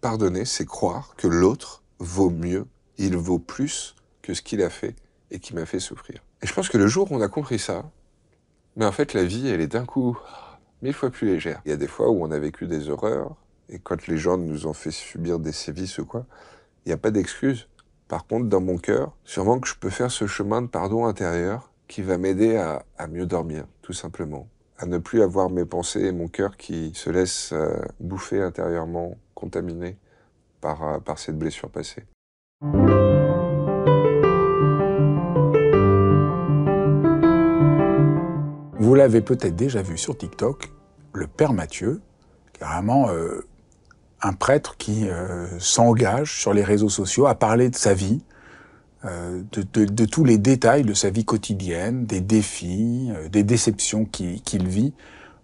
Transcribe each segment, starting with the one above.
Pardonner, c'est croire que l'autre vaut mieux, il vaut plus que ce qu'il a fait et qui m'a fait souffrir. Et je pense que le jour où on a compris ça, mais en fait la vie, elle est d'un coup mille fois plus légère. Il y a des fois où on a vécu des horreurs, et quand les gens nous ont fait subir des sévices ou quoi, il n'y a pas d'excuse. Par contre, dans mon cœur, sûrement que je peux faire ce chemin de pardon intérieur qui va m'aider à mieux dormir, tout simplement à ne plus avoir mes pensées et mon cœur qui se laissent euh, bouffer intérieurement, contaminés par, euh, par cette blessure passée. Vous l'avez peut-être déjà vu sur TikTok, le Père Mathieu, carrément euh, un prêtre qui s'engage sur les réseaux sociaux à parler de sa vie, euh, de, tous les détails de sa vie quotidienne, des défis, euh, des déceptions qu'il vit,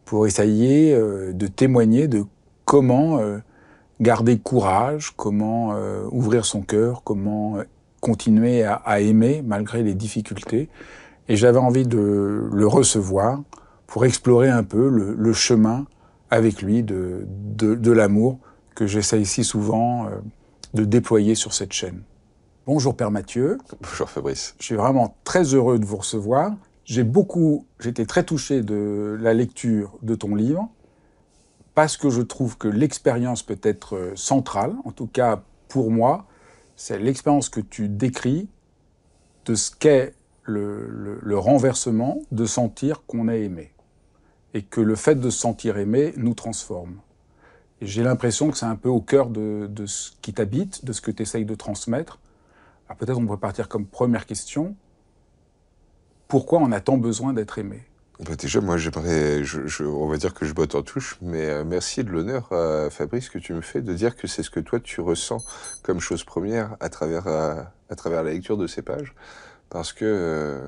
pour essayer euh, de témoigner de comment garder courage, comment ouvrir son cœur, comment continuer à, aimer malgré les difficultés. Et j'avais envie de le recevoir pour explorer un peu le, chemin avec lui de, de l'amour que j'essaye si souvent de déployer sur cette chaîne. Bonjour Père Mathieu. Bonjour Fabrice. Je suis vraiment très heureux de vous recevoir. J'ai beaucoup, j'étais très touché de la lecture de ton livre parce que je trouve que l'expérience peut être euh, centrale, en tout cas pour moi, c'est l'expérience que tu décris de ce qu'est le, renversement de sentir qu'on est aimé et que le fait de se sentir aimé nous transforme. Et j'ai l'impression que c'est un peu au cœur de ce qui t'habite, de ce que tu essayes de transmettre peut-être on pourrait partir comme première question. Pourquoi on a tant besoin d'être aimé bah, déjà, moi, j'aimerais, on va dire que je botte en touche, mais euh, merci de l'honneur, euh, Fabrice, que tu me fais de dire que c'est ce que toi tu ressens comme chose première à travers, euh, à, travers la lecture de ces pages, parce que,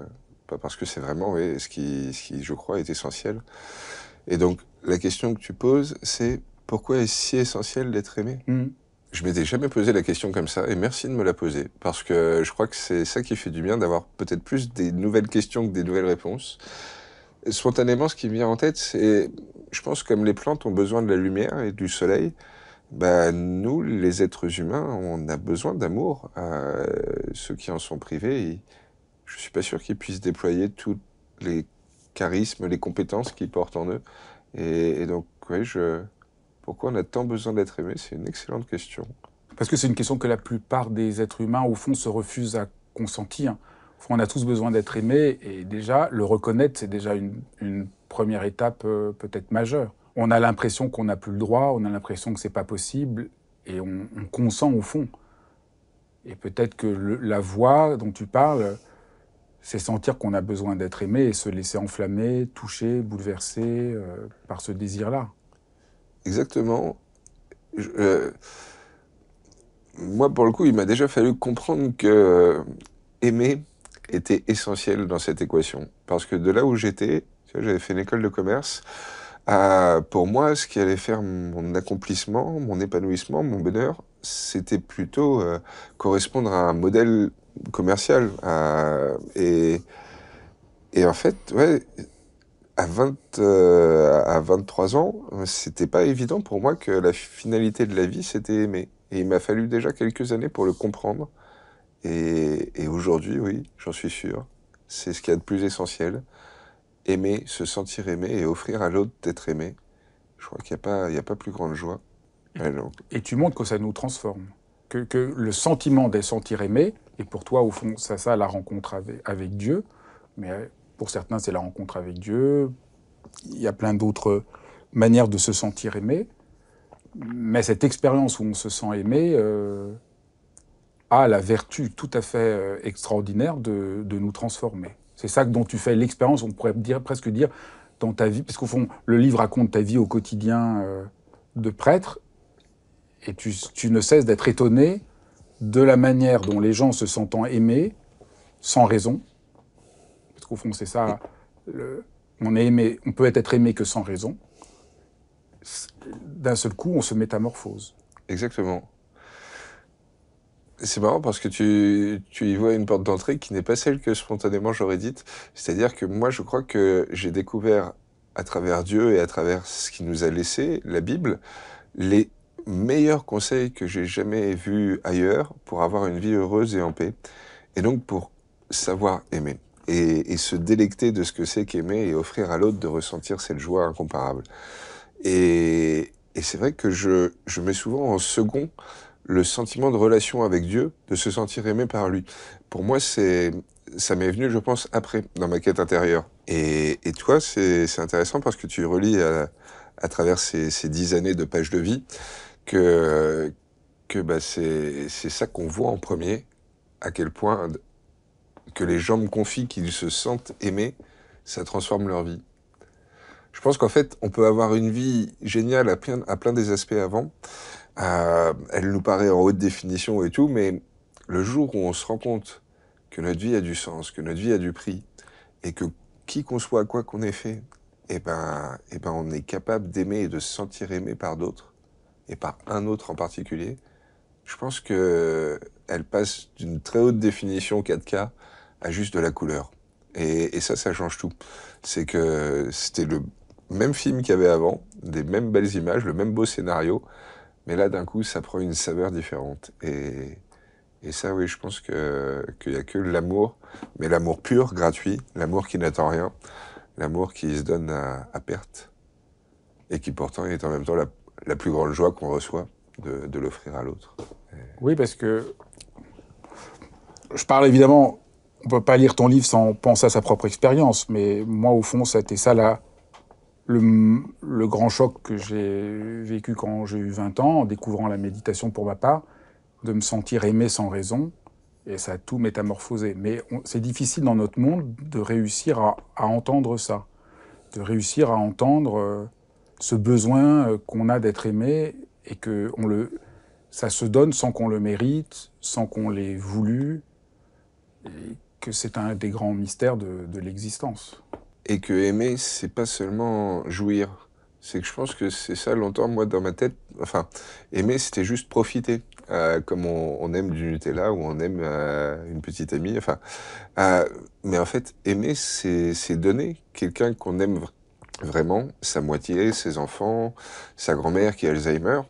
bah, parce que c'est vraiment ce, qui, qui, je crois, est essentiel. Et donc, la question que tu poses, c'est pourquoi est-ce si essentiel d'être aimé mmh. Je m'étais jamais posé la question comme ça et merci de me la poser parce que je crois que c'est ça qui fait du bien d'avoir peut-être plus des nouvelles questions que des nouvelles réponses. Spontanément, ce qui me vient en tête, c'est je pense comme les plantes ont besoin de la lumière et du soleil, ben nous, les êtres humains, on a besoin d'amour. à euh, ceux qui en sont privés, je ne suis pas sûr qu'ils puissent déployer tous les charismes, les compétences qu'ils portent en eux. Et, et donc, oui, je, pourquoi on a tant besoin d'être aimé C'est une excellente question. Parce que c'est une question que la plupart des êtres humains, au fond, se refusent à consentir. On a tous besoin d'être aimé et déjà, le reconnaître, c'est déjà une, première étape euh, peut-être majeure. On a l'impression qu'on n'a plus le droit, on a l'impression que c'est pas possible et on, consent au fond. Et peut-être que la voix dont tu parles, c'est sentir qu'on a besoin d'être aimé et se laisser enflammer, toucher, bouleverser euh, par ce désir-là exactement. Euh, moi, pour le coup, il m'a déjà fallu comprendre que euh, aimer était essentiel dans cette équation. Parce que de là où j'étais, j'avais fait une école de commerce, euh, pour moi, ce qui allait faire mon accomplissement, mon épanouissement, mon bonheur, c'était plutôt correspondre à un modèle commercial. Et, et en fait, ouais, à, 23 euh, ans, c'était pas évident pour moi que la finalité de la vie, c'était aimer. Et il m'a fallu déjà quelques années pour le comprendre. Et, aujourd'hui, oui, j'en suis sûr. C'est ce qu'il y a de plus essentiel. Aimer, se sentir aimé et offrir à l'autre d'être aimé. Je crois qu'il n'y a, pas, il a pas plus grande joie. Et tu montres que ça nous transforme. Que, le sentiment d'être sentir aimé, et pour toi, au fond, ça, ça la rencontre avec, avec Dieu, mais euh, pour certains, c'est la rencontre avec Dieu. Il y a plein d'autres manières de se sentir aimé. Mais cette expérience où on se sent aimé euh, a la vertu tout à fait euh, extraordinaire de, nous transformer. C'est ça dont tu fais l'expérience, on pourrait presque dire, dans ta vie. Parce qu'au fond, le livre raconte ta vie au quotidien euh, de prêtre. Et tu, tu ne cesses d'être étonné de la manière dont les gens se sentent aimés, sans raison, parce qu'au fond, c'est ça. on, est aimé, on peut être aimé que sans raison. D'un seul coup, on se métamorphose. Exactement. C'est marrant parce que tu, tu, y vois une porte d'entrée qui n'est pas celle que spontanément j'aurais dite. C'est-à-dire que moi, je crois que j'ai découvert à travers Dieu et à travers ce qui nous a laissé, la Bible, les meilleurs conseils que j'ai jamais vus ailleurs pour avoir une vie heureuse et en paix. Et donc pour savoir aimer et, se délecter de ce que c'est qu'aimer et offrir à l'autre de ressentir cette joie incomparable. Et, c'est vrai que je, je mets souvent en second le sentiment de relation avec Dieu, de se sentir aimé par lui. Pour moi, c'est ça m'est venu, je pense, après, dans ma quête intérieure. Et, et toi, c'est intéressant parce que tu relis à, travers ces, dix années de pages de vie que, que bah, c'est ça qu'on voit en premier, à quel point que les gens me confient qu'ils se sentent aimés, ça transforme leur vie. Je pense qu'en fait, on peut avoir une vie géniale à plein, à plein des aspects avant. Euh, elle nous paraît en haute définition et tout, mais le jour où on se rend compte que notre vie a du sens, que notre vie a du prix, et que qui qu'on soit, quoi qu'on ait fait, eh ben, et eh ben, on est capable d'aimer et de se sentir aimé par d'autres, et par un autre en particulier, je pense que elle passe d'une très haute définition 4K juste de la couleur. Et, ça, ça change tout. C'est que c'était le même film qu'il y avait avant, des mêmes belles images, le même beau scénario, mais là, d'un coup, ça prend une saveur différente. Et, et ça, oui, je pense qu'il n'y a que l'amour, mais l'amour pur, gratuit, l'amour qui n'attend rien, l'amour qui se donne à, perte, et qui pourtant est en même temps la, la plus grande joie qu'on reçoit de, de l'offrir à l'autre. Oui, parce que je parle évidemment on peut pas lire ton livre sans penser à sa propre expérience, mais moi, au fond, c'était ça, là, le, grand choc que j'ai vécu quand j'ai eu 20 ans, en découvrant la méditation pour ma part, de me sentir aimé sans raison, et ça a tout métamorphosé. Mais c'est difficile dans notre monde de réussir à, entendre ça, de réussir à entendre euh, ce besoin euh, qu'on a d'être aimé, et que on le, ça se donne sans qu'on le mérite, sans qu'on l'ait voulu, que c'est un des grands mystères de, l'existence. Et que aimer, c'est pas seulement jouir. C'est que je pense que c'est ça longtemps, moi, dans ma tête. Enfin, aimer, c'était juste profiter. Euh, comme on, aime du Nutella ou on aime euh, une petite amie. Enfin, euh, mais en fait, aimer, c'est donner quelqu'un qu'on aime vraiment, sa moitié, ses enfants, sa grand-mère qui a Alzheimer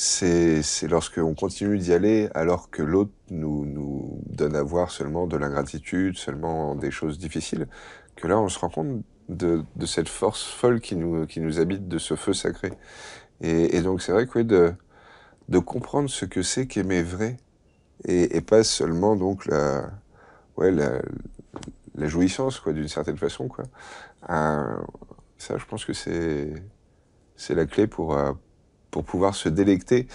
c'est lorsque on continue d'y aller alors que l'autre nous, nous donne à voir seulement de l'ingratitude, seulement des choses difficiles, que là on se rend compte de, de, cette force folle qui nous, qui nous habite, de ce feu sacré. Et, donc c'est vrai que de, de comprendre ce que c'est qu'aimer vrai, et, pas seulement donc la, ouais, la, la jouissance, quoi, d'une certaine façon, quoi. ça, je pense que c'est la clé pour, euh, pour pouvoir se délecter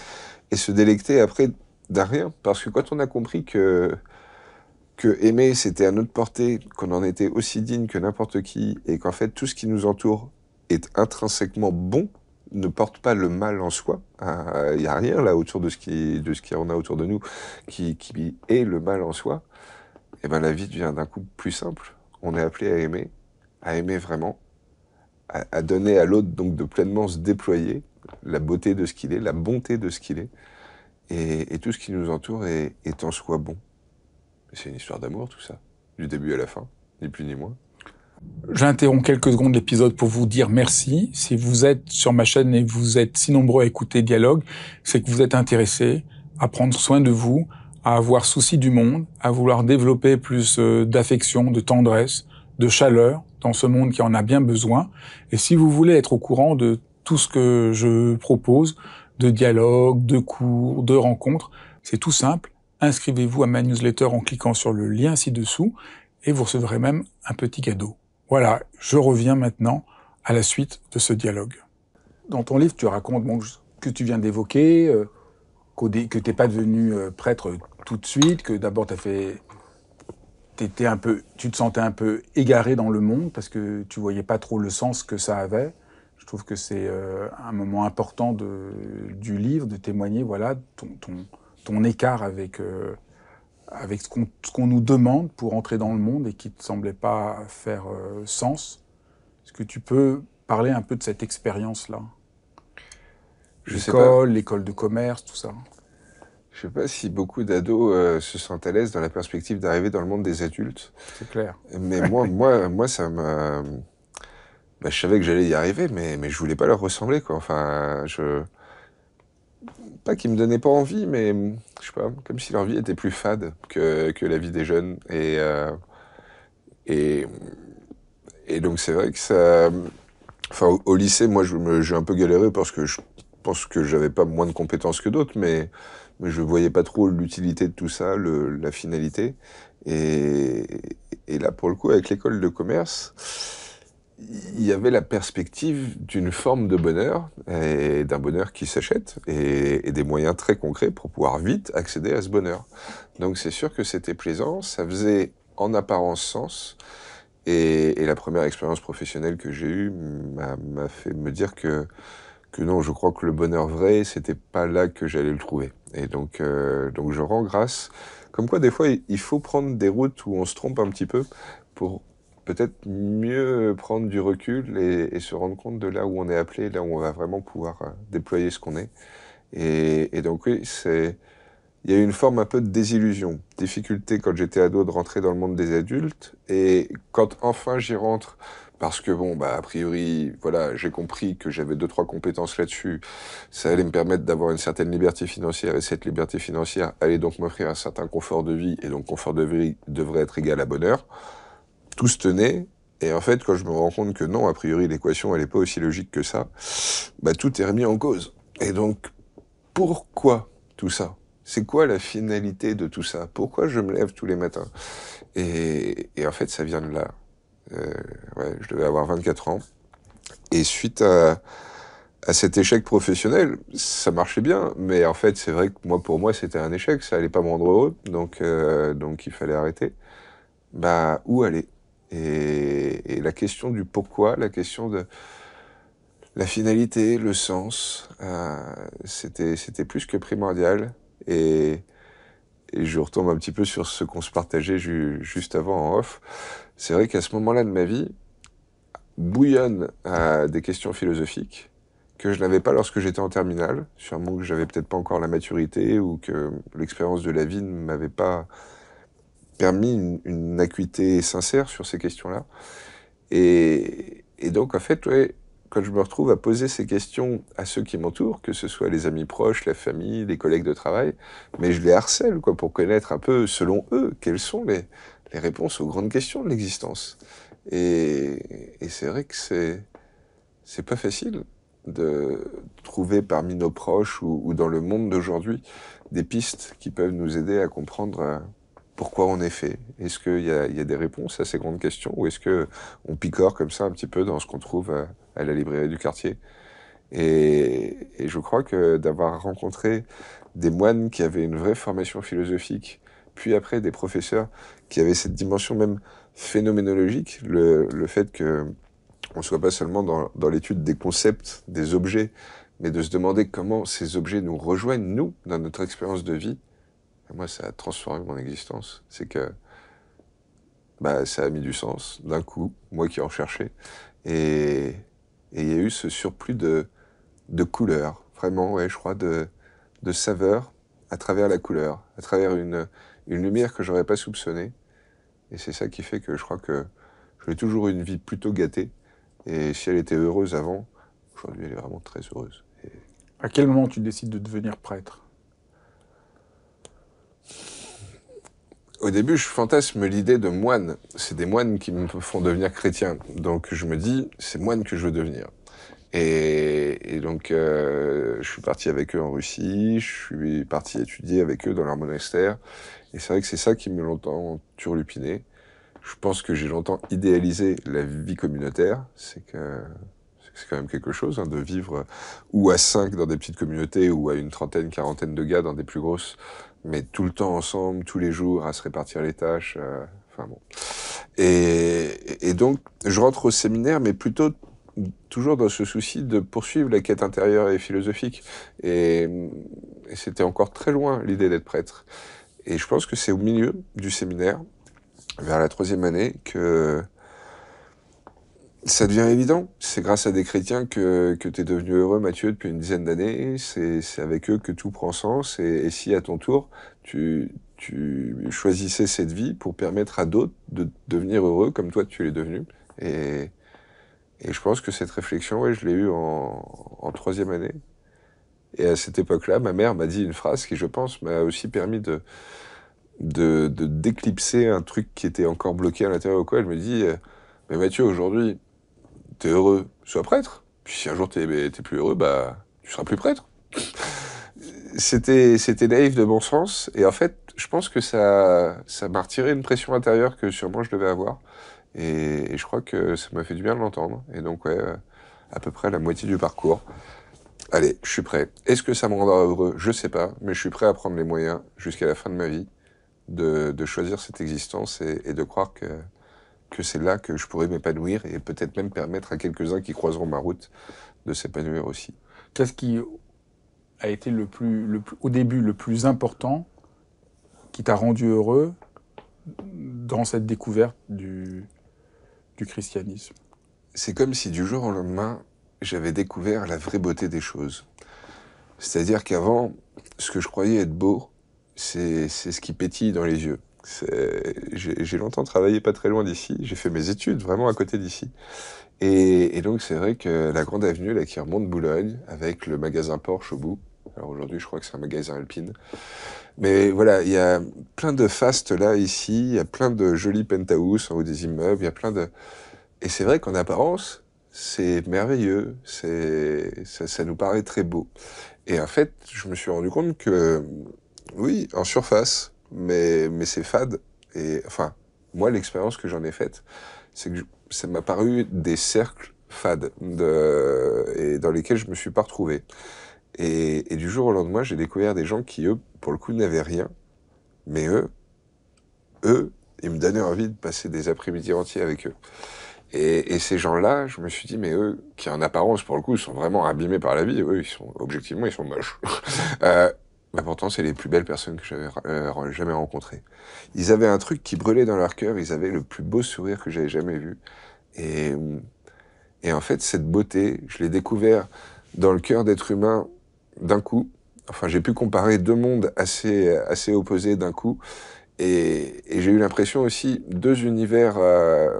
et se délecter après d'un Parce que quand on a compris que, que aimer, c'était à notre portée, qu'on en était aussi digne que n'importe qui, et qu'en fait, tout ce qui nous entoure est intrinsèquement bon, ne porte pas le mal en soi. Il euh, n'y a rien là autour de ce qui, de ce qu'on a autour de nous qui, qui, est le mal en soi. Et eh ben la vie devient d'un coup plus simple. On est appelé à aimer, à aimer vraiment, à, à donner à l'autre donc de pleinement se déployer la beauté de ce qu'il est, la bonté de ce qu'il est, et, tout ce qui nous entoure est, est en soi bon. C'est une histoire d'amour, tout ça, du début à la fin, ni plus ni moins. J'interromps quelques secondes l'épisode pour vous dire merci. Si vous êtes sur ma chaîne et vous êtes si nombreux à écouter Dialogue, c'est que vous êtes intéressés à prendre soin de vous, à avoir souci du monde, à vouloir développer plus euh, d'affection, de tendresse, de chaleur dans ce monde qui en a bien besoin. Et si vous voulez être au courant de tout ce que je propose de dialogue, de cours, de rencontres. C'est tout simple. Inscrivez-vous à ma newsletter en cliquant sur le lien ci-dessous et vous recevrez même un petit cadeau. Voilà, je reviens maintenant à la suite de ce dialogue. Dans ton livre, tu racontes que tu viens d'évoquer, euh, que que t'es pas devenu euh, prêtre tout de suite, que d'abord un peu, tu te sentais un peu égaré dans le monde parce que tu voyais pas trop le sens que ça avait. Je trouve que c'est euh, un moment important de, du livre de témoigner, voilà, ton, ton, écart avec, euh, avec ce qu'on nous demande pour entrer dans le monde et qui ne semblait pas faire euh, sens. Est-ce que tu peux parler un peu de cette expérience-là L'école, l'école de commerce, tout ça. Je ne sais pas si beaucoup d'ados se sentent à l'aise dans la perspective d'arriver dans le monde des adultes. C'est clair. Mais moi, moi, moi, ça m'a, bah, je savais que j'allais y arriver, mais, mais je voulais pas leur ressembler, Enfin, Pas qu'ils me donnaient pas envie, mais je sais pas, comme si leur vie était plus fade que, la vie des jeunes. Euh, et. donc, c'est vrai que ça. au, lycée, moi, j'ai un peu galéré parce que je pense que j'avais pas moins de compétences que d'autres, mais, mais je voyais pas trop l'utilité de tout ça, la finalité. Et, et là, pour le coup, avec l'école de commerce, il y avait la perspective d'une forme de bonheur et d'un bonheur qui s'achète et, des moyens très concrets pour pouvoir vite accéder à ce bonheur. Donc c'est sûr que c'était plaisant, ça faisait en apparence sens et, la première expérience professionnelle que j'ai eue m'a fait me dire que, non, je crois que le bonheur vrai, c'était pas là que j'allais le trouver. Et donc, euh, donc je rends grâce. Comme quoi, des fois, il faut prendre des routes où on se trompe un petit peu pour, peut-être mieux prendre du recul et, se rendre compte de là où on est appelé, là où on va vraiment pouvoir euh, déployer ce qu'on est. Et, et, donc oui, c'est il y a eu une forme un peu de désillusion, difficulté quand j'étais ado de rentrer dans le monde des adultes, et quand enfin j'y rentre, parce que bon, bah a priori, voilà, j'ai compris que j'avais deux trois compétences là-dessus, ça allait me permettre d'avoir une certaine liberté financière, et cette liberté financière allait donc m'offrir un certain confort de vie, et donc confort de vie devrait être égal à bonheur tout se tenait. Et en fait, quand je me rends compte que non, a priori, l'équation, elle n'est pas aussi logique que ça, bah, tout est remis en cause. Et donc, pourquoi tout ça C'est quoi la finalité de tout ça Pourquoi je me lève tous les matins et, en fait, ça vient de là. Euh, je devais avoir 24 ans. Et suite à, cet échec professionnel, ça marchait bien, mais en fait, c'est vrai que moi, pour moi, c'était un échec, ça n'allait pas me rendre donc, euh, donc il fallait arrêter. Bah, où aller et, la question du pourquoi, la question de la finalité, le sens, euh, c'était plus que primordial. Et, je retombe un petit peu sur ce qu'on se partageait juste avant en off. C'est vrai qu'à ce moment-là de ma vie, bouillonne à euh, des questions philosophiques que je n'avais pas lorsque j'étais en terminale, sûrement que j'avais peut-être pas encore la maturité ou que l'expérience de la vie ne m'avait pas permis une, acuité sincère sur ces questions-là. Et, donc, en fait, quand je me retrouve à poser ces questions à ceux qui m'entourent, que ce soit les amis proches, la famille, les collègues de travail, mais je les harcèle quoi, pour connaître un peu, selon eux, quelles sont les, les réponses aux grandes questions de l'existence. Et, c'est vrai que c'est, c'est pas facile de trouver parmi nos proches ou dans le monde d'aujourd'hui des pistes qui peuvent nous aider à comprendre. Euh, pourquoi on est fait Est-ce qu'il y a, des réponses à ces grandes questions ou est-ce qu'on picore comme ça un petit peu dans ce qu'on trouve à, la librairie du quartier et, je crois que d'avoir rencontré des moines qui avaient une vraie formation philosophique, puis après des professeurs qui avaient cette dimension même phénoménologique, le, fait que on soit pas seulement dans l'étude des concepts, des objets, mais de se demander comment ces objets nous rejoignent, nous, dans notre expérience de vie, moi, ça a transformé mon existence. C'est que bah, ça a mis du sens d'un coup, moi qui en cherchais. Et il y a eu ce surplus de, de couleurs, vraiment, ouais, je crois, de, de saveurs à travers la couleur, à travers une, une lumière que j'aurais pas soupçonnée. Et c'est ça qui fait que je crois que j'ai toujours eu une vie plutôt gâtée. Et si elle était heureuse avant, aujourd'hui, elle est vraiment très heureuse. À quel moment tu décides de devenir prêtre au début, je fantasme l'idée de moines C'est des moines qui me font devenir chrétien. Donc je me dis, c'est moine que je veux devenir. Et, donc, euh, je suis parti avec eux en Russie, je suis parti étudier avec eux dans leur monastère. Et c'est vrai que c'est ça qui me longtemps turlupiné. Je pense que j'ai longtemps idéalisé la vie communautaire. C'est que c'est quand même quelque chose hein, de vivre euh, ou à cinq dans des petites communautés ou à une trentaine, quarantaine de gars dans des plus grosses mais tout le temps ensemble, tous les jours, à se répartir les tâches. Euh, enfin bon. Et, donc, je rentre au séminaire, mais plutôt toujours dans ce souci de poursuivre la quête intérieure et philosophique. Et, et c'était encore très loin l'idée d'être prêtre. Et je pense que c'est au milieu du séminaire, vers la troisième année, que ça devient évident. C'est grâce à des chrétiens que, que tu es devenu heureux, Mathieu, depuis une dizaine d'années. C'est avec eux que tout prend sens. Et, si, à ton tour, tu, tu, choisissais cette vie pour permettre à d'autres de devenir heureux comme toi, tu l'es devenu. Et, et, je pense que cette réflexion, ouais, je l'ai eue en, en troisième année. Et à cette époque-là, ma mère m'a dit une phrase qui, je pense, m'a aussi permis de d'éclipser de, déclipser un truc qui était encore bloqué à l'intérieur quoi. Elle me dit, euh, mais Mathieu, aujourd'hui, heureux, sois prêtre. Puis si un jour t'es plus heureux, bah, tu seras plus prêtre. c'était c'était naïf de bon sens et en fait je pense que ça ça m'a retiré une pression intérieure que sûrement je devais avoir et, je crois que ça m'a fait du bien de l'entendre et donc ouais à peu près la moitié du parcours allez je suis prêt est-ce que ça me rendra heureux je sais pas mais je suis prêt à prendre les moyens jusqu'à la fin de ma vie de, choisir cette existence et de croire que que c'est là que je pourrais m'épanouir et peut-être même permettre à quelques-uns qui croiseront ma route de s'épanouir aussi. Qu'est-ce qui a été le plus, au début le plus important qui t'a rendu heureux dans cette découverte du, du christianisme C'est comme si du jour au lendemain, j'avais découvert la vraie beauté des choses. C'est-à-dire qu'avant, ce que je croyais être beau, c'est ce qui pétille dans les yeux. J'ai longtemps travaillé pas très loin d'ici. J'ai fait mes études vraiment à côté d'ici. Et, donc, c'est vrai que la grande avenue la qui remonte Boulogne, avec le magasin Porsche au bout. Alors aujourd'hui, je crois que c'est un magasin Alpine. Mais voilà, il y a plein de fastes là, ici. Il y a plein de jolis penthouses en haut des immeubles. Il y a plein de. Et c'est vrai qu'en apparence, c'est merveilleux. C'est ça nous paraît très beau. Et en fait, je me suis rendu compte que, oui, en surface, mais, mais c'est fade. Et enfin, moi, l'expérience que j'en ai faite, c'est que ça m'a paru des cercles fades de, et dans lesquels je me suis pas retrouvé. Et, et du jour au lendemain, j'ai découvert des gens qui, eux, pour le coup, n'avaient rien, mais eux, eux, ils me donnaient envie de passer des après-midi entiers avec eux. Et, et, ces gens-là, je me suis dit, mais eux, qui en apparence, pour le coup, sont vraiment abîmés par la vie, eux, ils sont, objectivement, ils sont moches. euh, mais pourtant c'est les plus belles personnes que j'avais euh, jamais rencontrées. Ils avaient un truc qui brûlait dans leur cœur, ils avaient le plus beau sourire que j'avais jamais vu. Et, en fait, cette beauté, je l'ai découvert dans le cœur d'être humain d'un coup. Enfin, j'ai pu comparer deux mondes assez, assez opposés d'un coup. Et, j'ai eu l'impression aussi deux univers euh,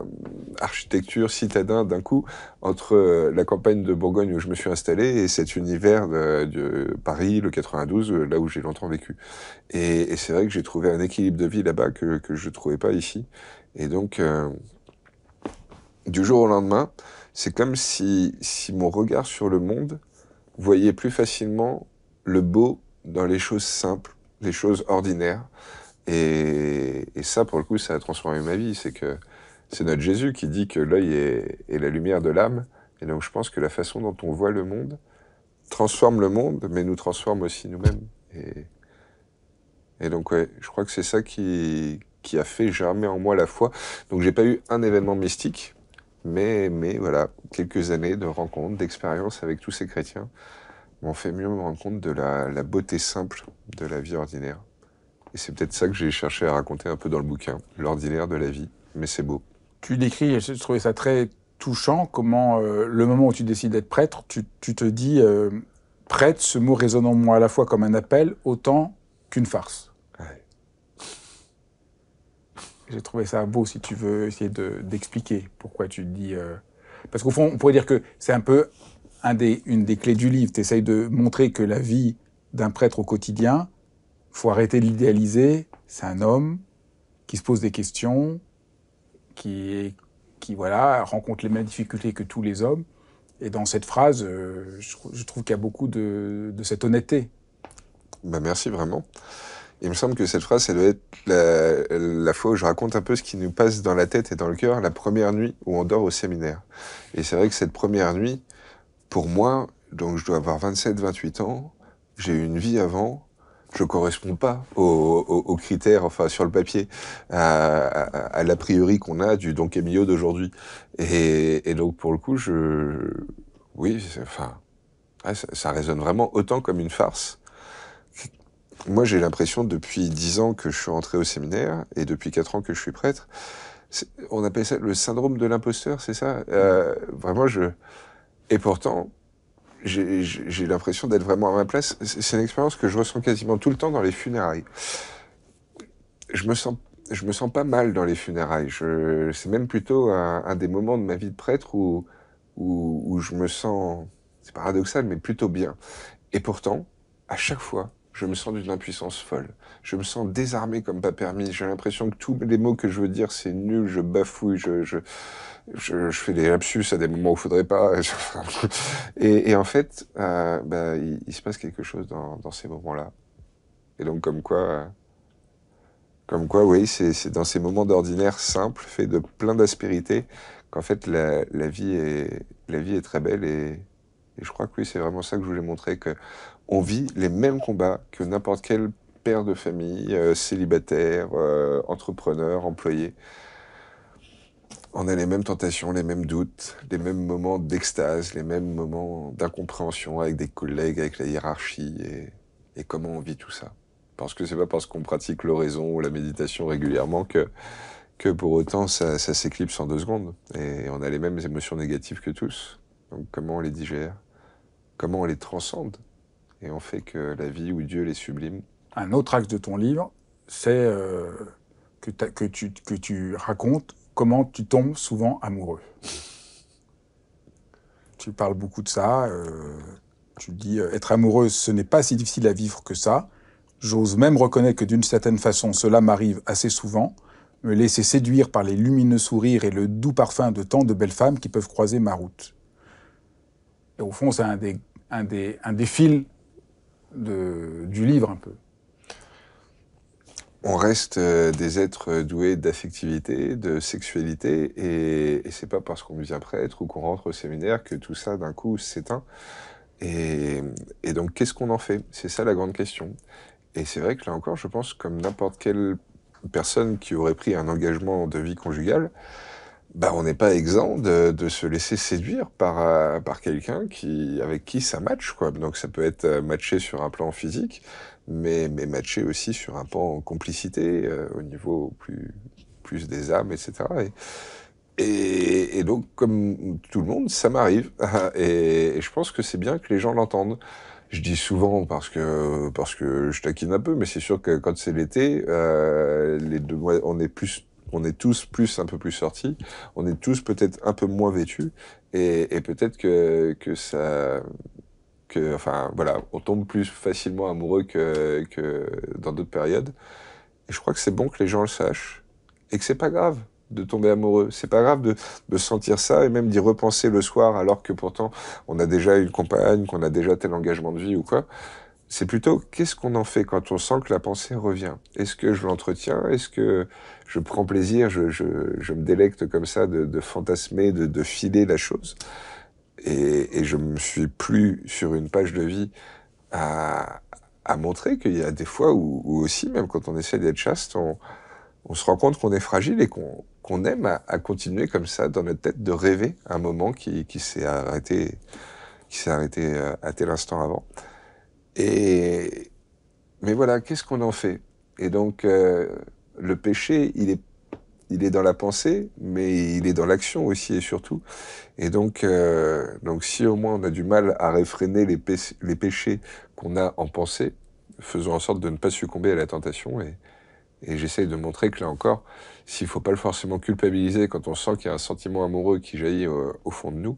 architecture citadin d'un coup entre la campagne de Bourgogne où je me suis installé et cet univers de, Paris, le 92, là où j'ai longtemps vécu. Et, c'est vrai que j'ai trouvé un équilibre de vie là-bas que, je ne trouvais pas ici. Et donc, euh, du jour au lendemain, c'est comme si, si mon regard sur le monde voyait plus facilement le beau dans les choses simples, les choses ordinaires. Et, ça, pour le coup, ça a transformé ma vie. C'est que c'est notre Jésus qui dit que l'œil est, la lumière de l'âme. Et donc, je pense que la façon dont on voit le monde transforme le monde, mais nous transforme aussi nous-mêmes. Et, donc, je crois que c'est ça qui, a fait germer en moi la foi. Donc, j'ai pas eu un événement mystique, mais, voilà, quelques années de rencontres, d'expériences avec tous ces chrétiens m'ont fait mieux me rendre compte de la beauté simple de la vie ordinaire. Et c'est peut-être ça que j'ai cherché à raconter un peu dans le bouquin, l'ordinaire de la vie, mais c'est beau. Tu décris, et je trouvé ça très touchant, comment euh, le moment où tu décides d'être prêtre, tu, te dis, euh, prêtre, ce mot résonne en moi à la fois comme un appel, autant qu'une farce. J'ai trouvé ça beau, si tu veux essayer d'expliquer pourquoi tu dis... Euh, parce qu'au fond, on pourrait dire que c'est un peu une des clés du livre. Tu essayes de montrer que la vie d'un prêtre au quotidien, faut arrêter de l'idéaliser. C'est un homme qui se pose des questions, qui, qui voilà, rencontre les mêmes difficultés que tous les hommes. Et dans cette phrase, euh, je, trouve qu'il y a beaucoup de, cette honnêteté. Ben merci vraiment. Il me semble que cette phrase, elle doit être la, la, fois où je raconte un peu ce qui nous passe dans la tête et dans le cœur la première nuit où on dort au séminaire. Et c'est vrai que cette première nuit, pour moi, donc je dois avoir 27, 28 ans, j'ai eu une vie avant, je correspond pas aux, critères, enfin sur le papier, à, l'a priori qu'on a du Don Camillo d'aujourd'hui. Et, donc pour le coup, je, oui, enfin, ça, résonne vraiment autant comme une farce. Moi, j'ai l'impression depuis dix ans que je suis entré au séminaire et depuis quatre ans que je suis prêtre, on appelle ça le syndrome de l'imposteur, c'est ça euh, Vraiment, je et pourtant, j'ai l'impression d'être vraiment à ma place. C'est une expérience que je ressens quasiment tout le temps dans les funérailles. Je me sens, je me sens pas mal dans les funérailles. C'est même plutôt un, des moments de ma vie de prêtre où, où, où je me sens, c'est paradoxal, mais plutôt bien. Et pourtant, à chaque fois, je me sens d'une impuissance folle. Je me sens désarmé comme pas permis. J'ai l'impression que tous les mots que je veux dire, c'est nul, je bafouille, je, je, je, fais des lapsus à des moments où il faudrait pas. et, et, en fait, euh, bah, il, se passe quelque chose dans, dans ces moments-là. Et donc, comme quoi, euh, comme quoi, oui, c'est dans ces moments d'ordinaire simples, faits de plein d'aspérité, qu'en fait, la, la, vie est, la vie est très belle et, et je crois que oui, c'est vraiment ça que je voulais montrer, que on vit les mêmes combats que n'importe quel père de famille, euh, célibataire, euh, entrepreneur, employé. On a les mêmes tentations, les mêmes doutes, les mêmes moments d'extase, les mêmes moments d'incompréhension avec des collègues, avec la hiérarchie et, comment on vit tout ça. Parce que c'est pas parce qu'on pratique l'oraison ou la méditation régulièrement que, que pour autant ça, ça s'éclipse en deux secondes. Et on a les mêmes émotions négatives que tous. Donc comment on les digère Comment on les transcende et on fait que la vie où Dieu les sublime. Un autre axe de ton livre, c'est euh, que, tu, que tu racontes comment tu tombes souvent amoureux. tu parles beaucoup de ça. Euh, tu dis euh, être amoureux, ce n'est pas si difficile à vivre que ça. J'ose même reconnaître que d'une certaine façon, cela m'arrive assez souvent. Me laisser séduire par les lumineux sourires et le doux parfum de tant de belles femmes qui peuvent croiser ma route. Et au fond, c'est un des, un, des, un des fils du livre un peu. On reste euh, des êtres euh, doués d'affectivité, de sexualité, et, et c'est pas parce qu'on devient prêtre ou qu'on rentre au séminaire que tout ça d'un coup s'éteint. Et, et donc qu'est-ce qu'on en fait C'est ça la grande question. Et c'est vrai que là encore, je pense, comme n'importe quelle personne qui aurait pris un engagement de vie conjugale, bah, on n'est pas exempt de, de, se laisser séduire par, euh, par quelqu'un qui, avec qui ça match. Quoi. Donc ça peut être euh, matché sur un plan physique, mais, mais matché aussi sur un plan complicité euh, au niveau plus, plus des âmes, etc. Et, et, et, donc, comme tout le monde, ça m'arrive. Et, je pense que c'est bien que les gens l'entendent. Je dis souvent parce que, parce que je taquine un peu, mais c'est sûr que quand c'est l'été, les deux mois, on est plus on est tous plus un peu plus sortis, on est tous peut-être un peu moins vêtus, et, peut-être que, ça, que, enfin voilà, on tombe plus facilement amoureux que, dans d'autres périodes. Et je crois que c'est bon que les gens le sachent et que c'est pas grave de tomber amoureux. C'est pas grave de, sentir ça et même d'y repenser le soir alors que pourtant on a déjà une compagne, qu'on a déjà tel engagement de vie ou quoi c'est plutôt qu'est-ce qu'on en fait quand on sent que la pensée revient Est-ce que je l'entretiens Est-ce que je prends plaisir, je, me délecte comme ça de, fantasmer, de, filer la chose et, et je me suis plus sur une page de vie à, montrer qu'il y a des fois où, aussi, même quand on essaie d'être chaste, on, se rend compte qu'on est fragile et qu'on aime à, continuer comme ça dans notre tête de rêver un moment qui, qui s'est arrêté, qui s'est arrêté euh, à tel instant avant. Et, mais voilà, qu'est-ce qu'on en fait Et donc, euh, le péché, il est, il est dans la pensée, mais il est dans l'action aussi et surtout. Et donc, euh, donc, si au moins on a du mal à réfréner les, les péchés qu'on a en pensée, faisons en sorte de ne pas succomber à la tentation. Et, j'essaye de montrer que là encore, s'il ne faut pas le forcément culpabiliser quand on sent qu'il y a un sentiment amoureux qui jaillit au, fond de nous,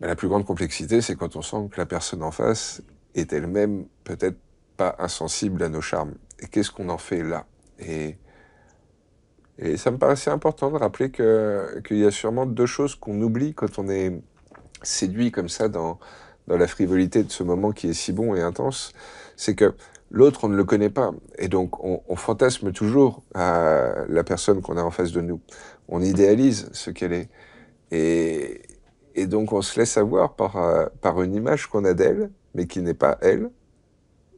ben, la plus grande complexité, c'est quand on sent que la personne en face est elle-même peut-être pas insensible à nos charmes. Et qu'est-ce qu'on en fait là et, ça me paraissait important de rappeler qu'il y a sûrement deux choses qu'on oublie quand on est séduit comme ça dans, la frivolité de ce moment qui est si bon et intense. C'est que l'autre, on ne le connaît pas. Et donc, on, fantasme toujours à la personne qu'on a en face de nous. On idéalise ce qu'elle est. Et, donc, on se laisse avoir par euh, une image qu'on a d'elle mais qui n'est pas elle.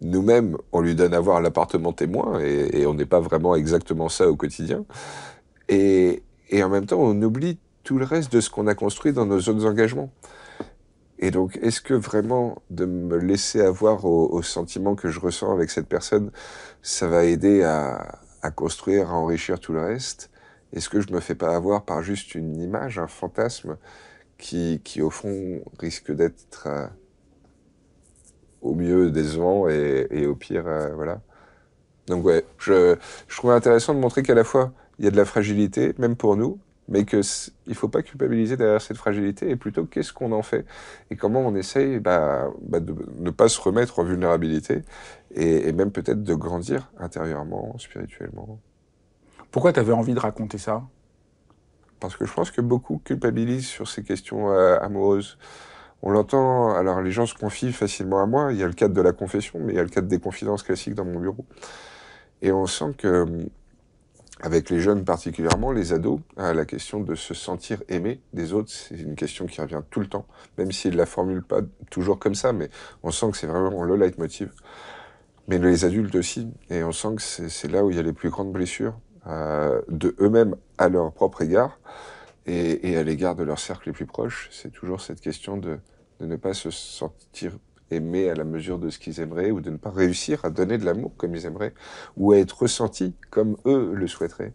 Nous-mêmes, on lui donne à voir l'appartement témoin et, on n'est pas vraiment exactement ça au quotidien. Et, en même temps, on oublie tout le reste de ce qu'on a construit dans nos autres engagements. Et donc, est-ce que vraiment de me laisser avoir au, sentiment que je ressens avec cette personne, ça va aider à, construire, à enrichir tout le reste Est-ce que je me fais pas avoir par juste une image, un fantasme qui au fond, risque d'être euh, au mieux décevant et, et au pire, euh, voilà. Donc ouais, je, je, trouvais intéressant de montrer qu'à la fois, il y a de la fragilité, même pour nous, mais qu'il ne faut pas culpabiliser derrière cette fragilité, et plutôt qu'est-ce qu'on en fait et comment on essaye bah, bah, de ne pas se remettre en vulnérabilité, et, même peut-être de grandir intérieurement, spirituellement. Pourquoi tu avais envie de raconter ça Parce que je pense que beaucoup culpabilisent sur ces questions euh, amoureuses on l'entend, alors les gens se confient facilement à moi, il y a le cadre de la confession, mais il y a le cadre des confidences classiques dans mon bureau. Et on sent que, avec les jeunes particulièrement, les ados, ah, la question de se sentir aimé des autres, c'est une question qui revient tout le temps, même s'ils ne la formulent pas toujours comme ça, mais on sent que c'est vraiment le leitmotiv. Mais les adultes aussi, et on sent que c'est là où il y a les plus grandes blessures euh, de eux-mêmes à leur propre égard et, à l'égard de leurs cercle les plus proches, c'est toujours cette question de, ne pas se sentir aimé à la mesure de ce qu'ils aimeraient ou de ne pas réussir à donner de l'amour comme ils aimeraient ou à être ressenti comme eux le souhaiteraient.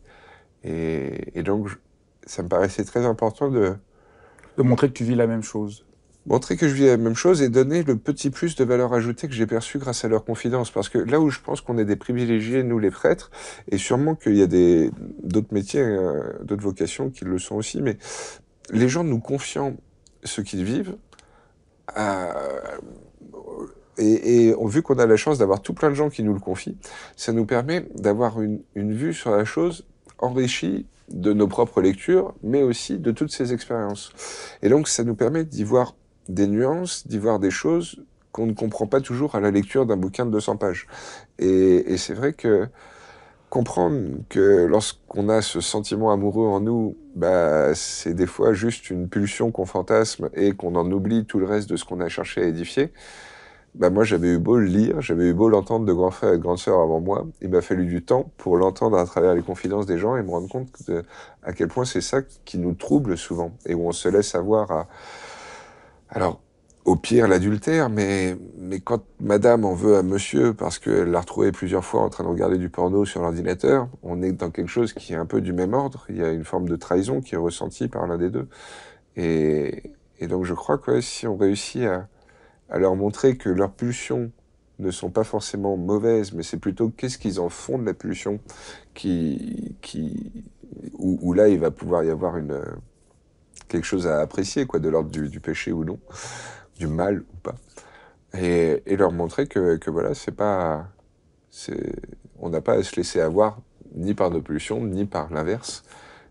Et, et donc, ça me paraissait très important de... De montrer que tu vis la même chose montrer que je vis la même chose et donner le petit plus de valeur ajoutée que j'ai perçu grâce à leur confidence. Parce que là où je pense qu'on est des privilégiés, nous les prêtres, et sûrement qu'il y a des, d'autres métiers, euh, d'autres vocations qui le sont aussi, mais les gens nous confiant ce qu'ils vivent, euh, et, et, vu qu'on a la chance d'avoir tout plein de gens qui nous le confient, ça nous permet d'avoir une, une vue sur la chose enrichie de nos propres lectures, mais aussi de toutes ces expériences. Et donc, ça nous permet d'y voir des nuances, d'y voir des choses qu'on ne comprend pas toujours à la lecture d'un bouquin de 200 pages. Et, c'est vrai que comprendre que lorsqu'on a ce sentiment amoureux en nous, bah, c'est des fois juste une pulsion qu'on fantasme et qu'on en oublie tout le reste de ce qu'on a cherché à édifier. Bah, moi, j'avais eu beau le lire, j'avais eu beau l'entendre de grands frère et de grande sœur avant moi. Il m'a fallu du temps pour l'entendre à travers les confidences des gens et me rendre compte à quel point c'est ça qui nous trouble souvent et où on se laisse avoir à, alors, au pire, l'adultère, mais, mais quand madame en veut à monsieur parce qu'elle l'a retrouvé plusieurs fois en train de regarder du porno sur l'ordinateur, on est dans quelque chose qui est un peu du même ordre. Il y a une forme de trahison qui est ressentie par l'un des deux. Et, donc, je crois que si on réussit à, leur montrer que leurs pulsions ne sont pas forcément mauvaises, mais c'est plutôt qu'est-ce qu'ils en font de la pulsion qui, qui, où, là il va pouvoir y avoir une, quelque chose à apprécier, quoi, de l'ordre du, péché ou non, du mal ou pas. Et, leur montrer que, que voilà, c'est pas. On n'a pas à se laisser avoir ni par nos pulsions, ni par l'inverse,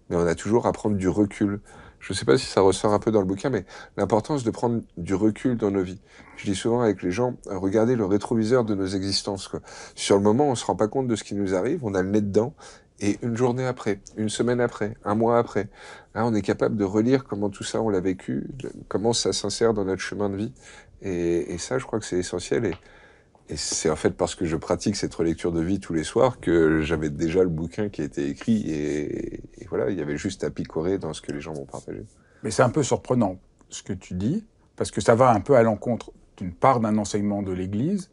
mais on a toujours à prendre du recul. Je ne sais pas si ça ressort un peu dans le bouquin, mais l'importance de prendre du recul dans nos vies. Je dis souvent avec les gens, regardez le rétroviseur de nos existences. Sur le moment, on ne se rend pas compte de ce qui nous arrive, on a le nez dedans, et une journée après, une semaine après, un mois après, on est capable de relire comment tout ça on l'a vécu, comment ça s'insère dans notre chemin de vie. Et, ça, je crois que c'est essentiel. Et, et c'est en fait parce que je pratique cette relecture de vie tous les soirs que j'avais déjà le bouquin qui a été écrit et, voilà, il y avait juste à picorer dans ce que les gens vont partager. Mais c'est un peu surprenant ce que tu dis, parce que ça va un peu à l'encontre d'une part d'un enseignement de l'Église.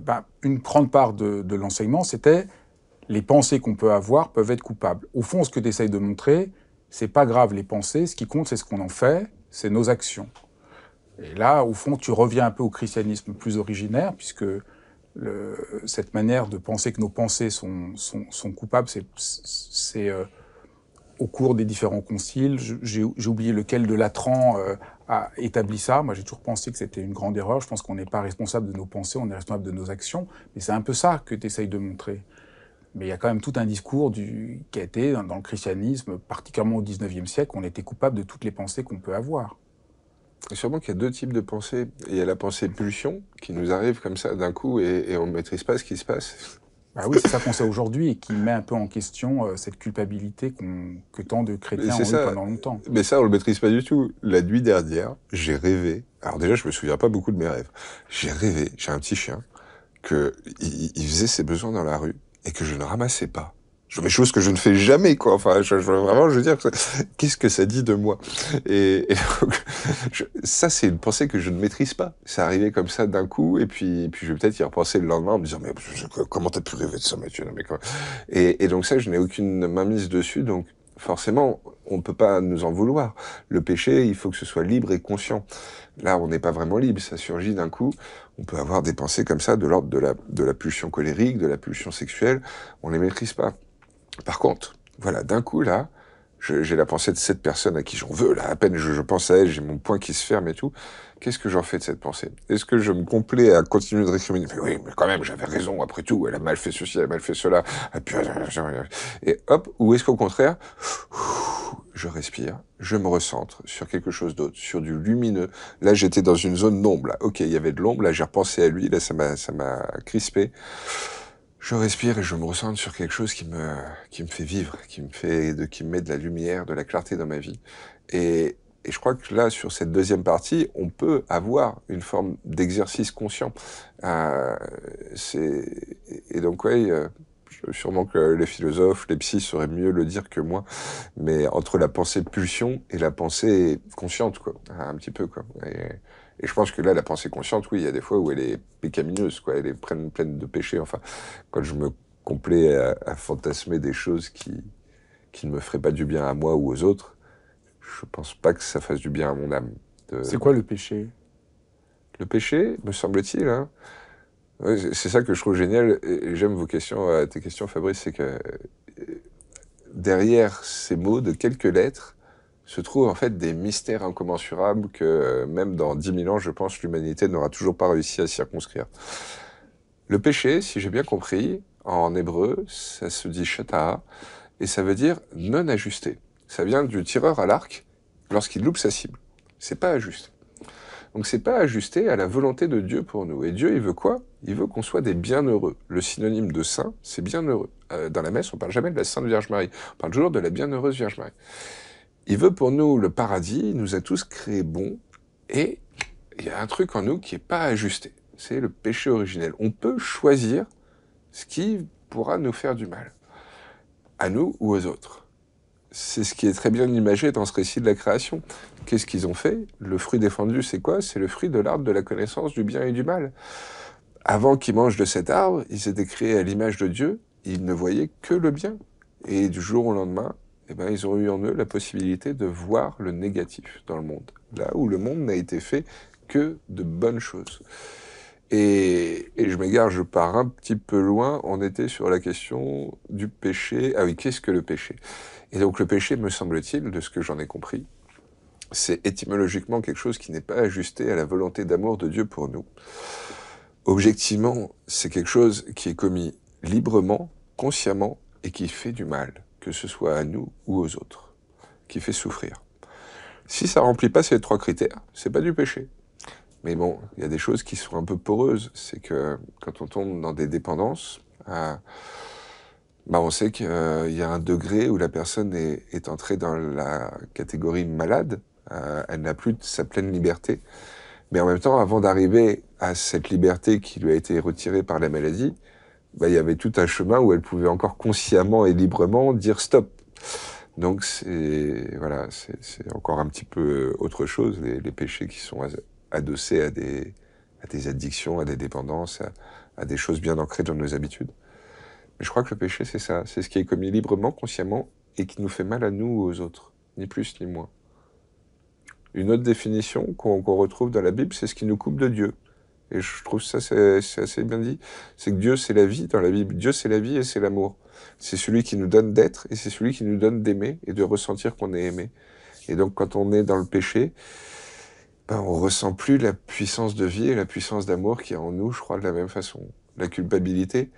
Ben, une grande part de, de l'enseignement, c'était les pensées qu'on peut avoir peuvent être coupables. Au fond, ce que tu essayes de montrer, c'est pas grave les pensées, ce qui compte, c'est ce qu'on en fait, c'est nos actions. Et là, au fond, tu reviens un peu au christianisme plus originaire, puisque cette manière de penser que nos pensées sont, coupables, c'est euh, au cours des différents conciles. J'ai oublié lequel de Latran euh, a établi ça. Moi, j'ai toujours pensé que c'était une grande erreur. Je pense qu'on n'est pas responsable de nos pensées, on est responsable de nos actions. Mais c'est un peu ça que tu essayes de montrer mais il y a quand même tout un discours du, qui a été, dans, le christianisme, particulièrement au XIXe siècle, on était coupable de toutes les pensées qu'on peut avoir. Sûrement qu'il y a deux types de pensées. Il y a la pensée pulsion, qui nous arrive comme ça d'un coup et, on ne maîtrise pas ce qui se passe. Bah oui, c'est ça qu'on sait aujourd'hui et qui met un peu en question euh, cette culpabilité que tant de chrétiens ont eu pendant longtemps. Mais ça, on le maîtrise pas du tout. La nuit dernière, j'ai rêvé. Alors déjà, je me souviens pas beaucoup de mes rêves. J'ai rêvé, j'ai un petit chien, que il faisait ses besoins dans la rue et que je ne ramassais pas. Je fais chose que je ne fais jamais, quoi. Enfin, je, je, vraiment, je veux dire, qu'est-ce que ça dit de moi Et, ça, c'est une pensée que je ne maîtrise pas. C'est arrivé comme ça d'un coup, et puis, puis je vais peut-être y repenser le lendemain en me disant, mais comment t'as pu rêver de ça, Mathieu mais quoi et, et donc ça, je n'ai aucune mainmise dessus, donc forcément, on ne peut pas nous en vouloir. Le péché, il faut que ce soit libre et conscient. Là, on n'est pas vraiment libre, ça surgit d'un coup on peut avoir des pensées comme ça de l'ordre de la, de la pulsion colérique, de la pulsion sexuelle, on les maîtrise pas. Par contre, voilà, d'un coup là, j'ai la pensée de cette personne à qui j'en veux, là, à peine je, je pense à elle, j'ai mon poing qui se ferme et tout, Qu'est-ce que j'en fais de cette pensée Est-ce que je me complais à continuer de récriminer Oui, mais quand même, j'avais raison, après tout, elle a mal fait ceci, elle a mal fait cela. Et, hop, ou est-ce qu'au contraire, je respire, je me recentre sur quelque chose d'autre, sur du lumineux. Là, j'étais dans une zone d'ombre. ok, il y avait de l'ombre. Là, j'ai repensé à lui. Là, ça m'a, ça m'a crispé. Je respire et je me recentre sur quelque chose qui me, qui me fait vivre, qui me fait, de, qui me met de la lumière, de la clarté dans ma vie. Et, et je crois que là, sur cette deuxième partie, on peut avoir une forme d'exercice conscient. Euh, et donc, oui, euh, sûrement que les philosophes, les psys sauraient mieux le dire que moi, mais entre la pensée pulsion et la pensée consciente, quoi, un petit peu, quoi. Et, je pense que là, la pensée consciente, oui, il y a des fois où elle est pécamineuse, quoi, elle est pleine, de péchés. Enfin, quand je me complais à, à fantasmer des choses qui, qui ne me feraient pas du bien à moi ou aux autres, je pense pas que ça fasse du bien à mon âme. C'est quoi le péché Le péché, me semble-t-il. Hein. c'est ça que je trouve génial, et j'aime vos questions, euh, tes questions, Fabrice, c'est que euh, derrière ces mots de quelques lettres se trouvent en fait des mystères incommensurables que euh, même dans 10 000 ans, je pense, l'humanité n'aura toujours pas réussi à circonscrire. Le péché, si j'ai bien compris, en hébreu, ça se dit shata, et ça veut dire non ajusté ça vient du tireur à l'arc lorsqu'il loupe sa cible. C'est pas juste. Donc c'est pas ajusté à la volonté de Dieu pour nous. Et Dieu, il veut quoi Il veut qu'on soit des bienheureux. Le synonyme de saint, c'est bienheureux. Euh, dans la messe, on parle jamais de la Sainte Vierge Marie. On parle toujours de la bienheureuse Vierge Marie. Il veut pour nous le paradis. Il nous a tous créés bons. Et il y a un truc en nous qui est pas ajusté. C'est le péché originel. On peut choisir ce qui pourra nous faire du mal, à nous ou aux autres c'est ce qui est très bien imagé dans ce récit de la création. Qu'est-ce qu'ils ont fait Le fruit défendu, c'est quoi C'est le fruit de l'arbre de la connaissance du bien et du mal. Avant qu'ils mangent de cet arbre, ils étaient créés à l'image de Dieu, ils ne voyaient que le bien. Et du jour au lendemain, eh ben, ils ont eu en eux la possibilité de voir le négatif dans le monde, là où le monde n'a été fait que de bonnes choses. Et, et, je m'égare, je pars un petit peu loin, on était sur la question du péché. Ah oui, qu'est-ce que le péché et donc le péché, me semble-t-il, de ce que j'en ai compris, c'est étymologiquement quelque chose qui n'est pas ajusté à la volonté d'amour de Dieu pour nous. Objectivement, c'est quelque chose qui est commis librement, consciemment, et qui fait du mal, que ce soit à nous ou aux autres, qui fait souffrir. Si ça remplit pas ces trois critères, c'est pas du péché. Mais bon, il y a des choses qui sont un peu poreuses. C'est que quand on tombe dans des dépendances, bah on sait qu'il euh, y a un degré où la personne est, entrée dans la catégorie malade, euh, elle n'a plus sa pleine liberté. Mais en même temps, avant d'arriver à cette liberté qui lui a été retirée par la maladie, bah, il y avait tout un chemin où elle pouvait encore consciemment et librement dire stop. Donc c'est voilà, c'est encore un petit peu autre chose les, péchés qui sont adossés à des addictions, à des dépendances, à des choses bien ancrées dans nos habitudes. Je crois que le péché, c'est ça. C'est ce qui est commis librement, consciemment, et qui nous fait mal à nous ou aux autres. Ni plus, ni moins. Une autre définition qu'on retrouve dans la Bible, c'est ce qui nous coupe de Dieu. Et je trouve ça c'est assez bien dit. C'est que Dieu, c'est la vie dans la Bible. Dieu, c'est la vie et c'est l'amour. C'est celui qui nous donne d'être et c'est celui qui nous donne d'aimer et de ressentir qu'on est aimé. Et donc, quand on est dans le péché, ben, on ressent plus la puissance de vie et la puissance d'amour qui est en nous, je crois, de la même façon. La culpabilité,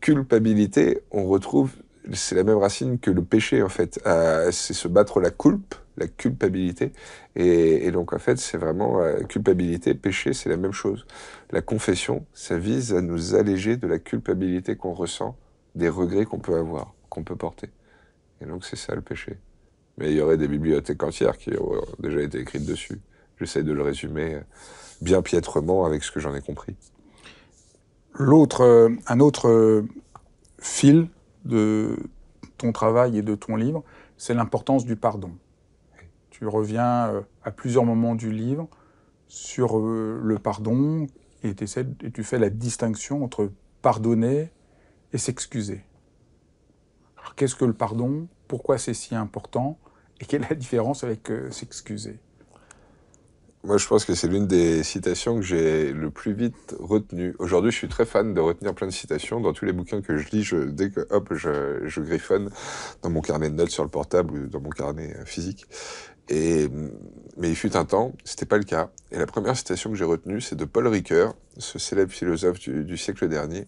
culpabilité, on retrouve, c'est la même racine que le péché en fait. Euh, c'est se battre la culpe, la culpabilité. Et, donc en fait, c'est vraiment euh, culpabilité, péché, c'est la même chose. La confession, ça vise à nous alléger de la culpabilité qu'on ressent, des regrets qu'on peut avoir, qu'on peut porter. Et donc c'est ça le péché. Mais il y aurait des bibliothèques entières qui ont déjà été écrites dessus. J'essaie de le résumer euh, bien piètrement avec ce que j'en ai compris. L'autre, euh, un autre euh, fil de ton travail et de ton livre, c'est l'importance du pardon. Tu reviens euh, à plusieurs moments du livre sur le pardon et, tu fais la distinction entre pardonner et s'excuser. qu'est-ce que le pardon Pourquoi c'est si important Et quelle est la différence avec s'excuser moi, je pense que c'est l'une des citations que j'ai le plus vite retenues. Aujourd'hui, je suis très fan de retenir plein de citations. Dans tous les bouquins que je lis, dès que hop, je, griffonne dans mon carnet de notes sur le portable ou dans mon carnet euh, physique. Et, mais il fut un temps, c'était pas le cas. Et la première citation que j'ai retenue, c'est de Paul Ricoeur, ce célèbre philosophe du, du siècle dernier,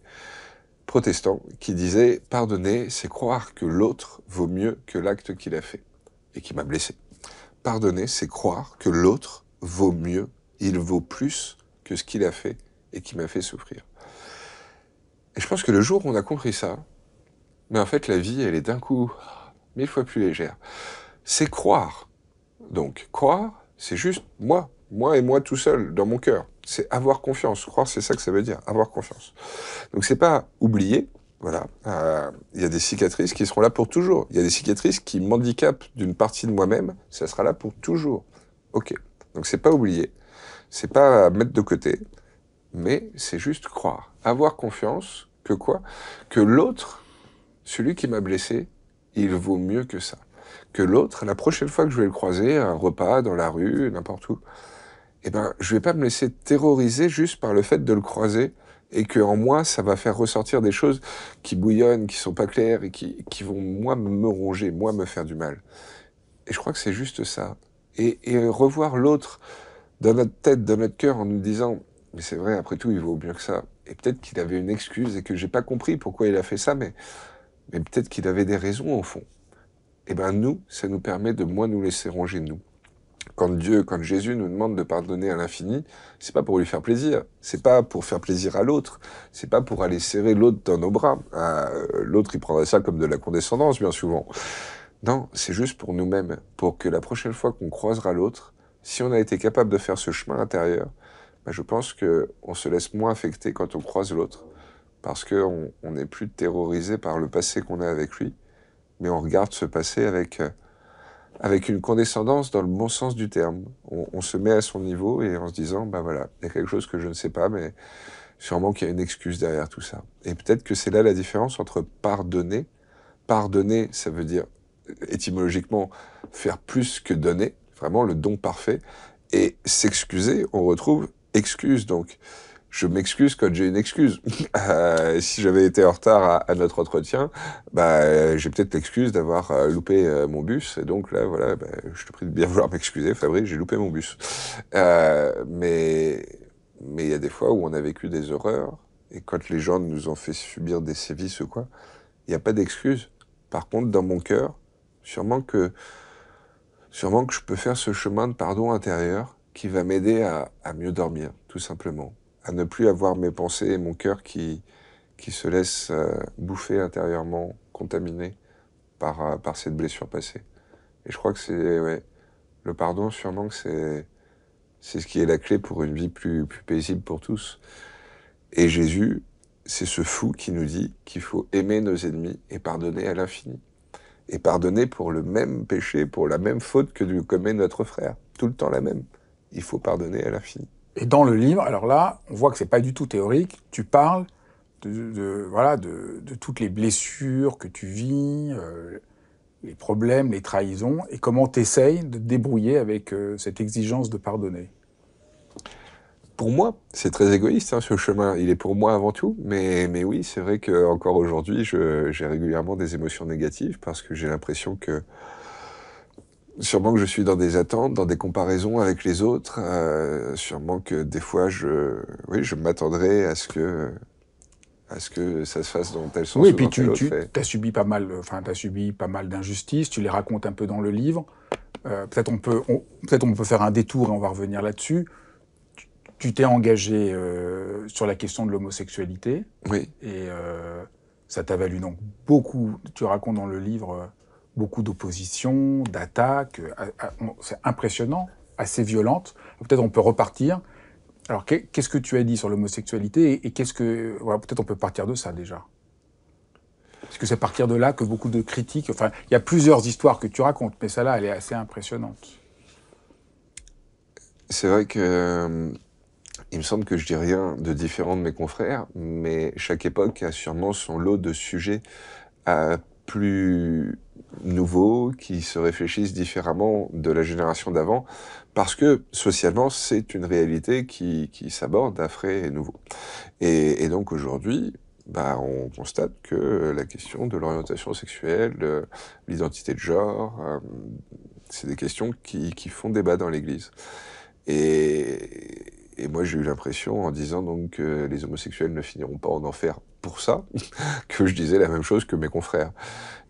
protestant, qui disait Pardonner, c'est croire que l'autre vaut mieux que l'acte qu'il a fait et qui m'a blessé. Pardonner, c'est croire que l'autre vaut mieux, il vaut plus que ce qu'il a fait et qui m'a fait souffrir. Et je pense que le jour où on a compris ça, mais ben, en fait la vie, elle est d'un coup mille fois plus légère. C'est croire. Donc croire, c'est juste moi, moi et moi tout seul dans mon cœur. C'est avoir confiance. Croire, c'est ça que ça veut dire, avoir confiance. Donc c'est pas oublier, voilà. Euh, il y a des cicatrices qui seront là pour toujours. Il y a des cicatrices qui m'handicapent d'une partie de moi-même. Ça sera là pour toujours. OK. Donc c'est pas oublier, c'est pas mettre de côté, mais c'est juste croire, avoir confiance que quoi Que l'autre, celui qui m'a blessé, il vaut mieux que ça. Que l'autre, la prochaine fois que je vais le croiser un repas, dans la rue, n'importe où, eh ben, je vais pas me laisser terroriser juste par le fait de le croiser et que en moi, ça va faire ressortir des choses qui bouillonnent, qui sont pas claires et qui, qui vont, moi, me ronger, moi, me faire du mal. Et je crois que c'est juste ça et, revoir l'autre dans notre tête, dans notre cœur, en nous disant mais c'est vrai, après tout, il vaut mieux que ça. Et peut-être qu'il avait une excuse et que j'ai pas compris pourquoi il a fait ça, mais, peut-être qu'il avait des raisons au fond. Eh bien, nous, ça nous permet de moins nous laisser ronger nous. Quand Dieu, quand Jésus nous demande de pardonner à l'infini, c'est pas pour lui faire plaisir, c'est pas pour faire plaisir à l'autre, c'est pas pour aller serrer l'autre dans nos bras. Ah, euh, l'autre, il prendrait ça comme de la condescendance, bien souvent. Non, c'est juste pour nous-mêmes, pour que la prochaine fois qu'on croisera l'autre, si on a été capable de faire ce chemin intérieur, bah, je pense qu'on se laisse moins affecter quand on croise l'autre, parce qu'on n'est plus terrorisé par le passé qu'on a avec lui, mais on regarde ce passé avec, euh, avec une condescendance dans le bon sens du terme. On, se met à son niveau et en se disant, ben voilà, il y a quelque chose que je ne sais pas, mais sûrement qu'il y a une excuse derrière tout ça. Et peut-être que c'est là la différence entre pardonner. Pardonner, ça veut dire étymologiquement faire plus que donner, vraiment le don parfait. Et s'excuser, on retrouve excuse. Donc, je m'excuse quand j'ai une excuse. Euh, si j'avais été en retard à, notre entretien, bah, j'ai peut-être l'excuse d'avoir euh, loupé euh, mon bus. Et donc là, voilà, bah, je te prie de bien vouloir m'excuser, Fabrice, j'ai loupé mon bus. mais mais il y a des fois où on a vécu des horreurs. Et quand les gens nous ont fait subir des sévices ou quoi, il n'y a pas d'excuse. Par contre, dans mon cœur, Sûrement que, sûrement que je peux faire ce chemin de pardon intérieur qui va m'aider à, mieux dormir, tout simplement. À ne plus avoir mes pensées et mon cœur qui, qui se laissent euh, bouffer intérieurement, contaminés par, euh, par cette blessure passée. Et je crois que c'est. Ouais, le pardon, sûrement que c'est. C'est ce qui est la clé pour une vie plus, plus paisible pour tous. Et Jésus, c'est ce fou qui nous dit qu'il faut aimer nos ennemis et pardonner à l'infini. Et pardonner pour le même péché, pour la même faute que lui commet notre frère. Tout le temps la même. Il faut pardonner à la fille Et dans le livre, alors là, on voit que c'est pas du tout théorique. Tu parles de, voilà, de, toutes les blessures que tu vis, euh, les problèmes, les trahisons, et comment tu essayes de te débrouiller avec euh, cette exigence de pardonner pour moi, c'est très égoïste hein, ce chemin. Il est pour moi avant tout, mais, mais oui, c'est vrai que encore aujourd'hui, j'ai régulièrement des émotions négatives parce que j'ai l'impression que sûrement que je suis dans des attentes, dans des comparaisons avec les autres. Euh, sûrement que des fois, je oui, je m'attendrais à ce que à ce que ça se fasse dans tel sens. Oui, et puis tu, tu as subi pas mal, enfin, as subi pas mal d'injustices. Tu les racontes un peu dans le livre. Euh, peut-être on peut, peut-être on peut faire un détour et on va revenir là-dessus. Tu t'es engagé euh, sur la question de l'homosexualité. Oui. Et euh, ça t'a valu donc beaucoup, tu racontes dans le livre, euh, beaucoup d'opposition, d'attaques. C'est impressionnant, assez violente. Peut-être on peut repartir. Alors qu'est-ce que tu as dit sur l'homosexualité et, qu'est-ce que. Voilà, peut-être on peut partir de ça déjà. Parce que c'est à partir de là que beaucoup de critiques. Enfin, il y a plusieurs histoires que tu racontes, mais celle-là, elle est assez impressionnante. C'est vrai que il me semble que je dis rien de différent de mes confrères, mais chaque époque a sûrement son lot de sujets euh, plus nouveaux, qui se réfléchissent différemment de la génération d'avant, parce que socialement, c'est une réalité qui, qui s'aborde à frais et nouveau. Et, donc aujourd'hui, bah, on constate que la question de l'orientation sexuelle, euh, l'identité de genre, euh, c'est des questions qui, qui font débat dans l'Église. Et, et moi, j'ai eu l'impression, en disant donc que les homosexuels ne finiront pas en enfer pour ça, que je disais la même chose que mes confrères.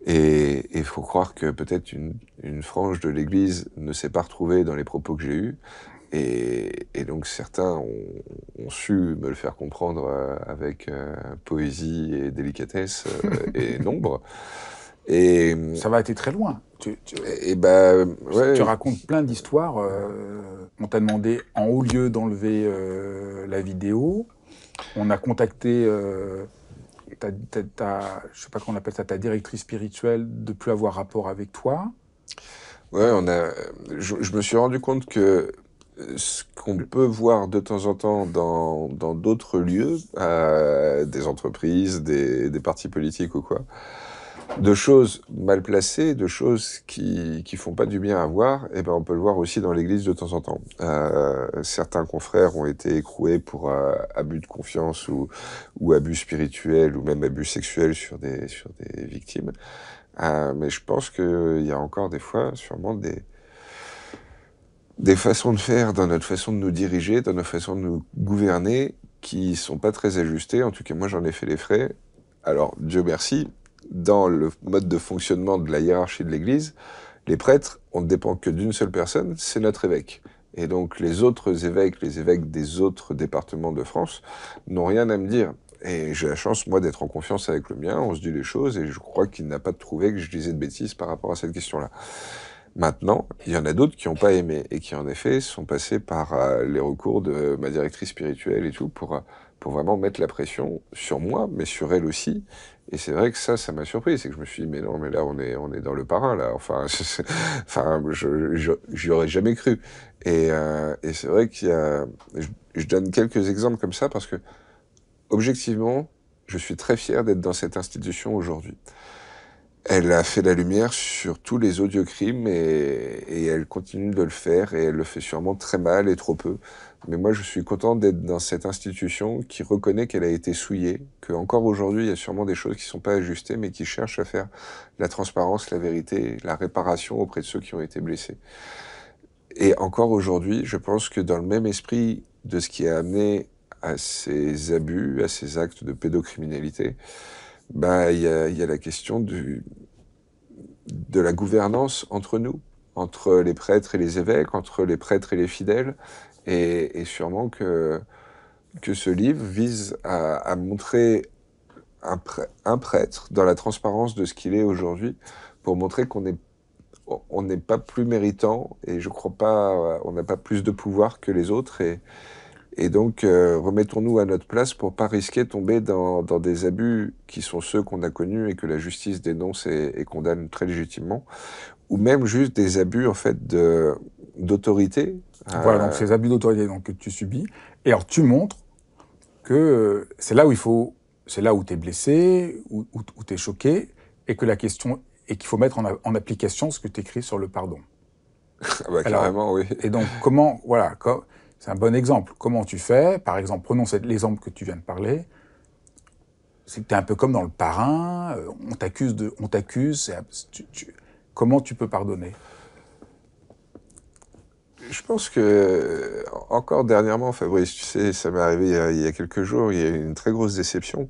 Et il faut croire que peut-être une, une, frange de l'Église ne s'est pas retrouvée dans les propos que j'ai eus. Et, et, donc certains ont, ont, su me le faire comprendre euh, avec euh, poésie et délicatesse euh, et nombre ça va être très loin. Tu, bah, racontes plein d'histoires. Euh, on t'a demandé en haut lieu d'enlever euh, la vidéo. On a contacté, euh, ta, je sais pas comment on appelle ça, ta directrice spirituelle de plus avoir rapport avec toi. Ouais, on a. Je, me suis rendu compte que ce qu'on peut voir de temps en temps dans d'autres lieux, des entreprises, des partis politiques ou quoi, de choses mal placées, de choses qui qui font pas du bien à voir, et eh ben on peut le voir aussi dans l'Église de temps en temps. Euh, certains confrères ont été écroués pour euh, abus de confiance ou ou abus spirituels ou même abus sexuels sur des sur des victimes. Euh, mais je pense qu'il y a encore des fois, sûrement des des façons de faire, dans notre façon de nous diriger, dans notre façon de nous gouverner, qui sont pas très ajustées. En tout cas, moi j'en ai fait les frais. Alors Dieu merci, dans le mode de fonctionnement de la hiérarchie de l'Église, les prêtres, on ne dépend que d'une seule personne, c'est notre évêque. Et donc les autres évêques, les évêques des autres départements de France, n'ont rien à me dire. Et j'ai la chance, moi, d'être en confiance avec le mien, on se dit les choses, et je crois qu'il n'a pas trouvé que je disais de bêtises par rapport à cette question-là. Maintenant, il y en a d'autres qui n'ont pas aimé, et qui en effet sont passés par euh, les recours de ma directrice spirituelle et tout, pour euh, vraiment mettre la pression sur moi, mais sur elle aussi. Et c'est vrai que ça, ça m'a surpris. C'est que je me suis dit, mais non, mais là, on est, on est dans le parrain, là. Enfin, enfin je n'y aurais jamais cru. Et, euh, et c'est vrai qu'il Je, donne quelques exemples comme ça parce que, objectivement, je suis très fier d'être dans cette institution aujourd'hui. Elle a fait la lumière sur tous les audiocrimes et, et elle continue de le faire et elle le fait sûrement très mal et trop peu. Mais moi, je suis content d'être dans cette institution qui reconnaît qu'elle a été souillée, qu'encore aujourd'hui, il y a sûrement des choses qui ne sont pas ajustées, mais qui cherchent à faire la transparence, la vérité, la réparation auprès de ceux qui ont été blessés. Et encore aujourd'hui, je pense que dans le même esprit de ce qui a amené à ces abus, à ces actes de pédocriminalité, bah, il y, y, a la question du, de la gouvernance entre nous entre les prêtres et les évêques, entre les prêtres et les fidèles, et, sûrement que, ce livre vise à, montrer un, prêtre dans la transparence de ce qu'il est aujourd'hui, pour montrer qu'on n'est pas plus méritant et je crois pas, on n'a pas plus de pouvoir que les autres et, donc, euh, remettons-nous à notre place pour pas risquer de tomber dans, des abus qui sont ceux qu'on a connus et que la justice dénonce et condamne très légitimement, ou même juste des abus en fait d'autorité. Euh, voilà, donc ces abus d'autorité donc, que tu subis. Et alors tu montres que euh, c'est là où il faut, c'est là où tu es blessé, où, tu es choqué, et que la question est qu'il faut mettre en, application ce que tu écris sur le pardon. ah bah, carrément, oui. Et donc comment, voilà, c'est un bon exemple. Comment tu fais Par exemple, prenons l'exemple que tu viens de parler c'est que tu es un peu comme dans le parrain, euh, on t'accuse de, on t'accuse, Comment tu peux pardonner je pense que, encore dernièrement, Fabrice, tu sais, ça m'est arrivé il y, a, quelques jours, il y a eu une très grosse déception.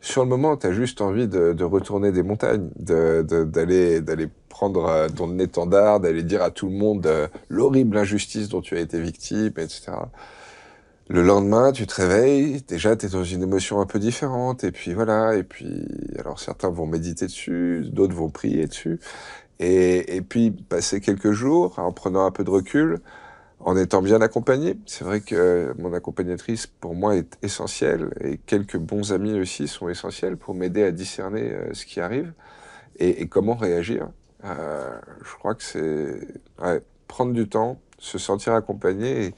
Sur le moment, tu as juste envie de, retourner des montagnes, d'aller de, prendre euh, ton étendard, d'aller dire à tout le monde euh, l'horrible injustice dont tu as été victime, etc. Le lendemain, tu te réveilles, déjà, tu es dans une émotion un peu différente, et puis voilà, et puis, alors certains vont méditer dessus, d'autres vont prier dessus, et, puis, passer quelques jours en prenant un peu de recul, en étant bien accompagné. C'est vrai que mon accompagnatrice, pour moi, est essentielle et quelques bons amis aussi sont essentiels pour m'aider à discerner euh, ce qui arrive et, comment réagir. Euh, je crois que c'est prendre du temps, se sentir accompagné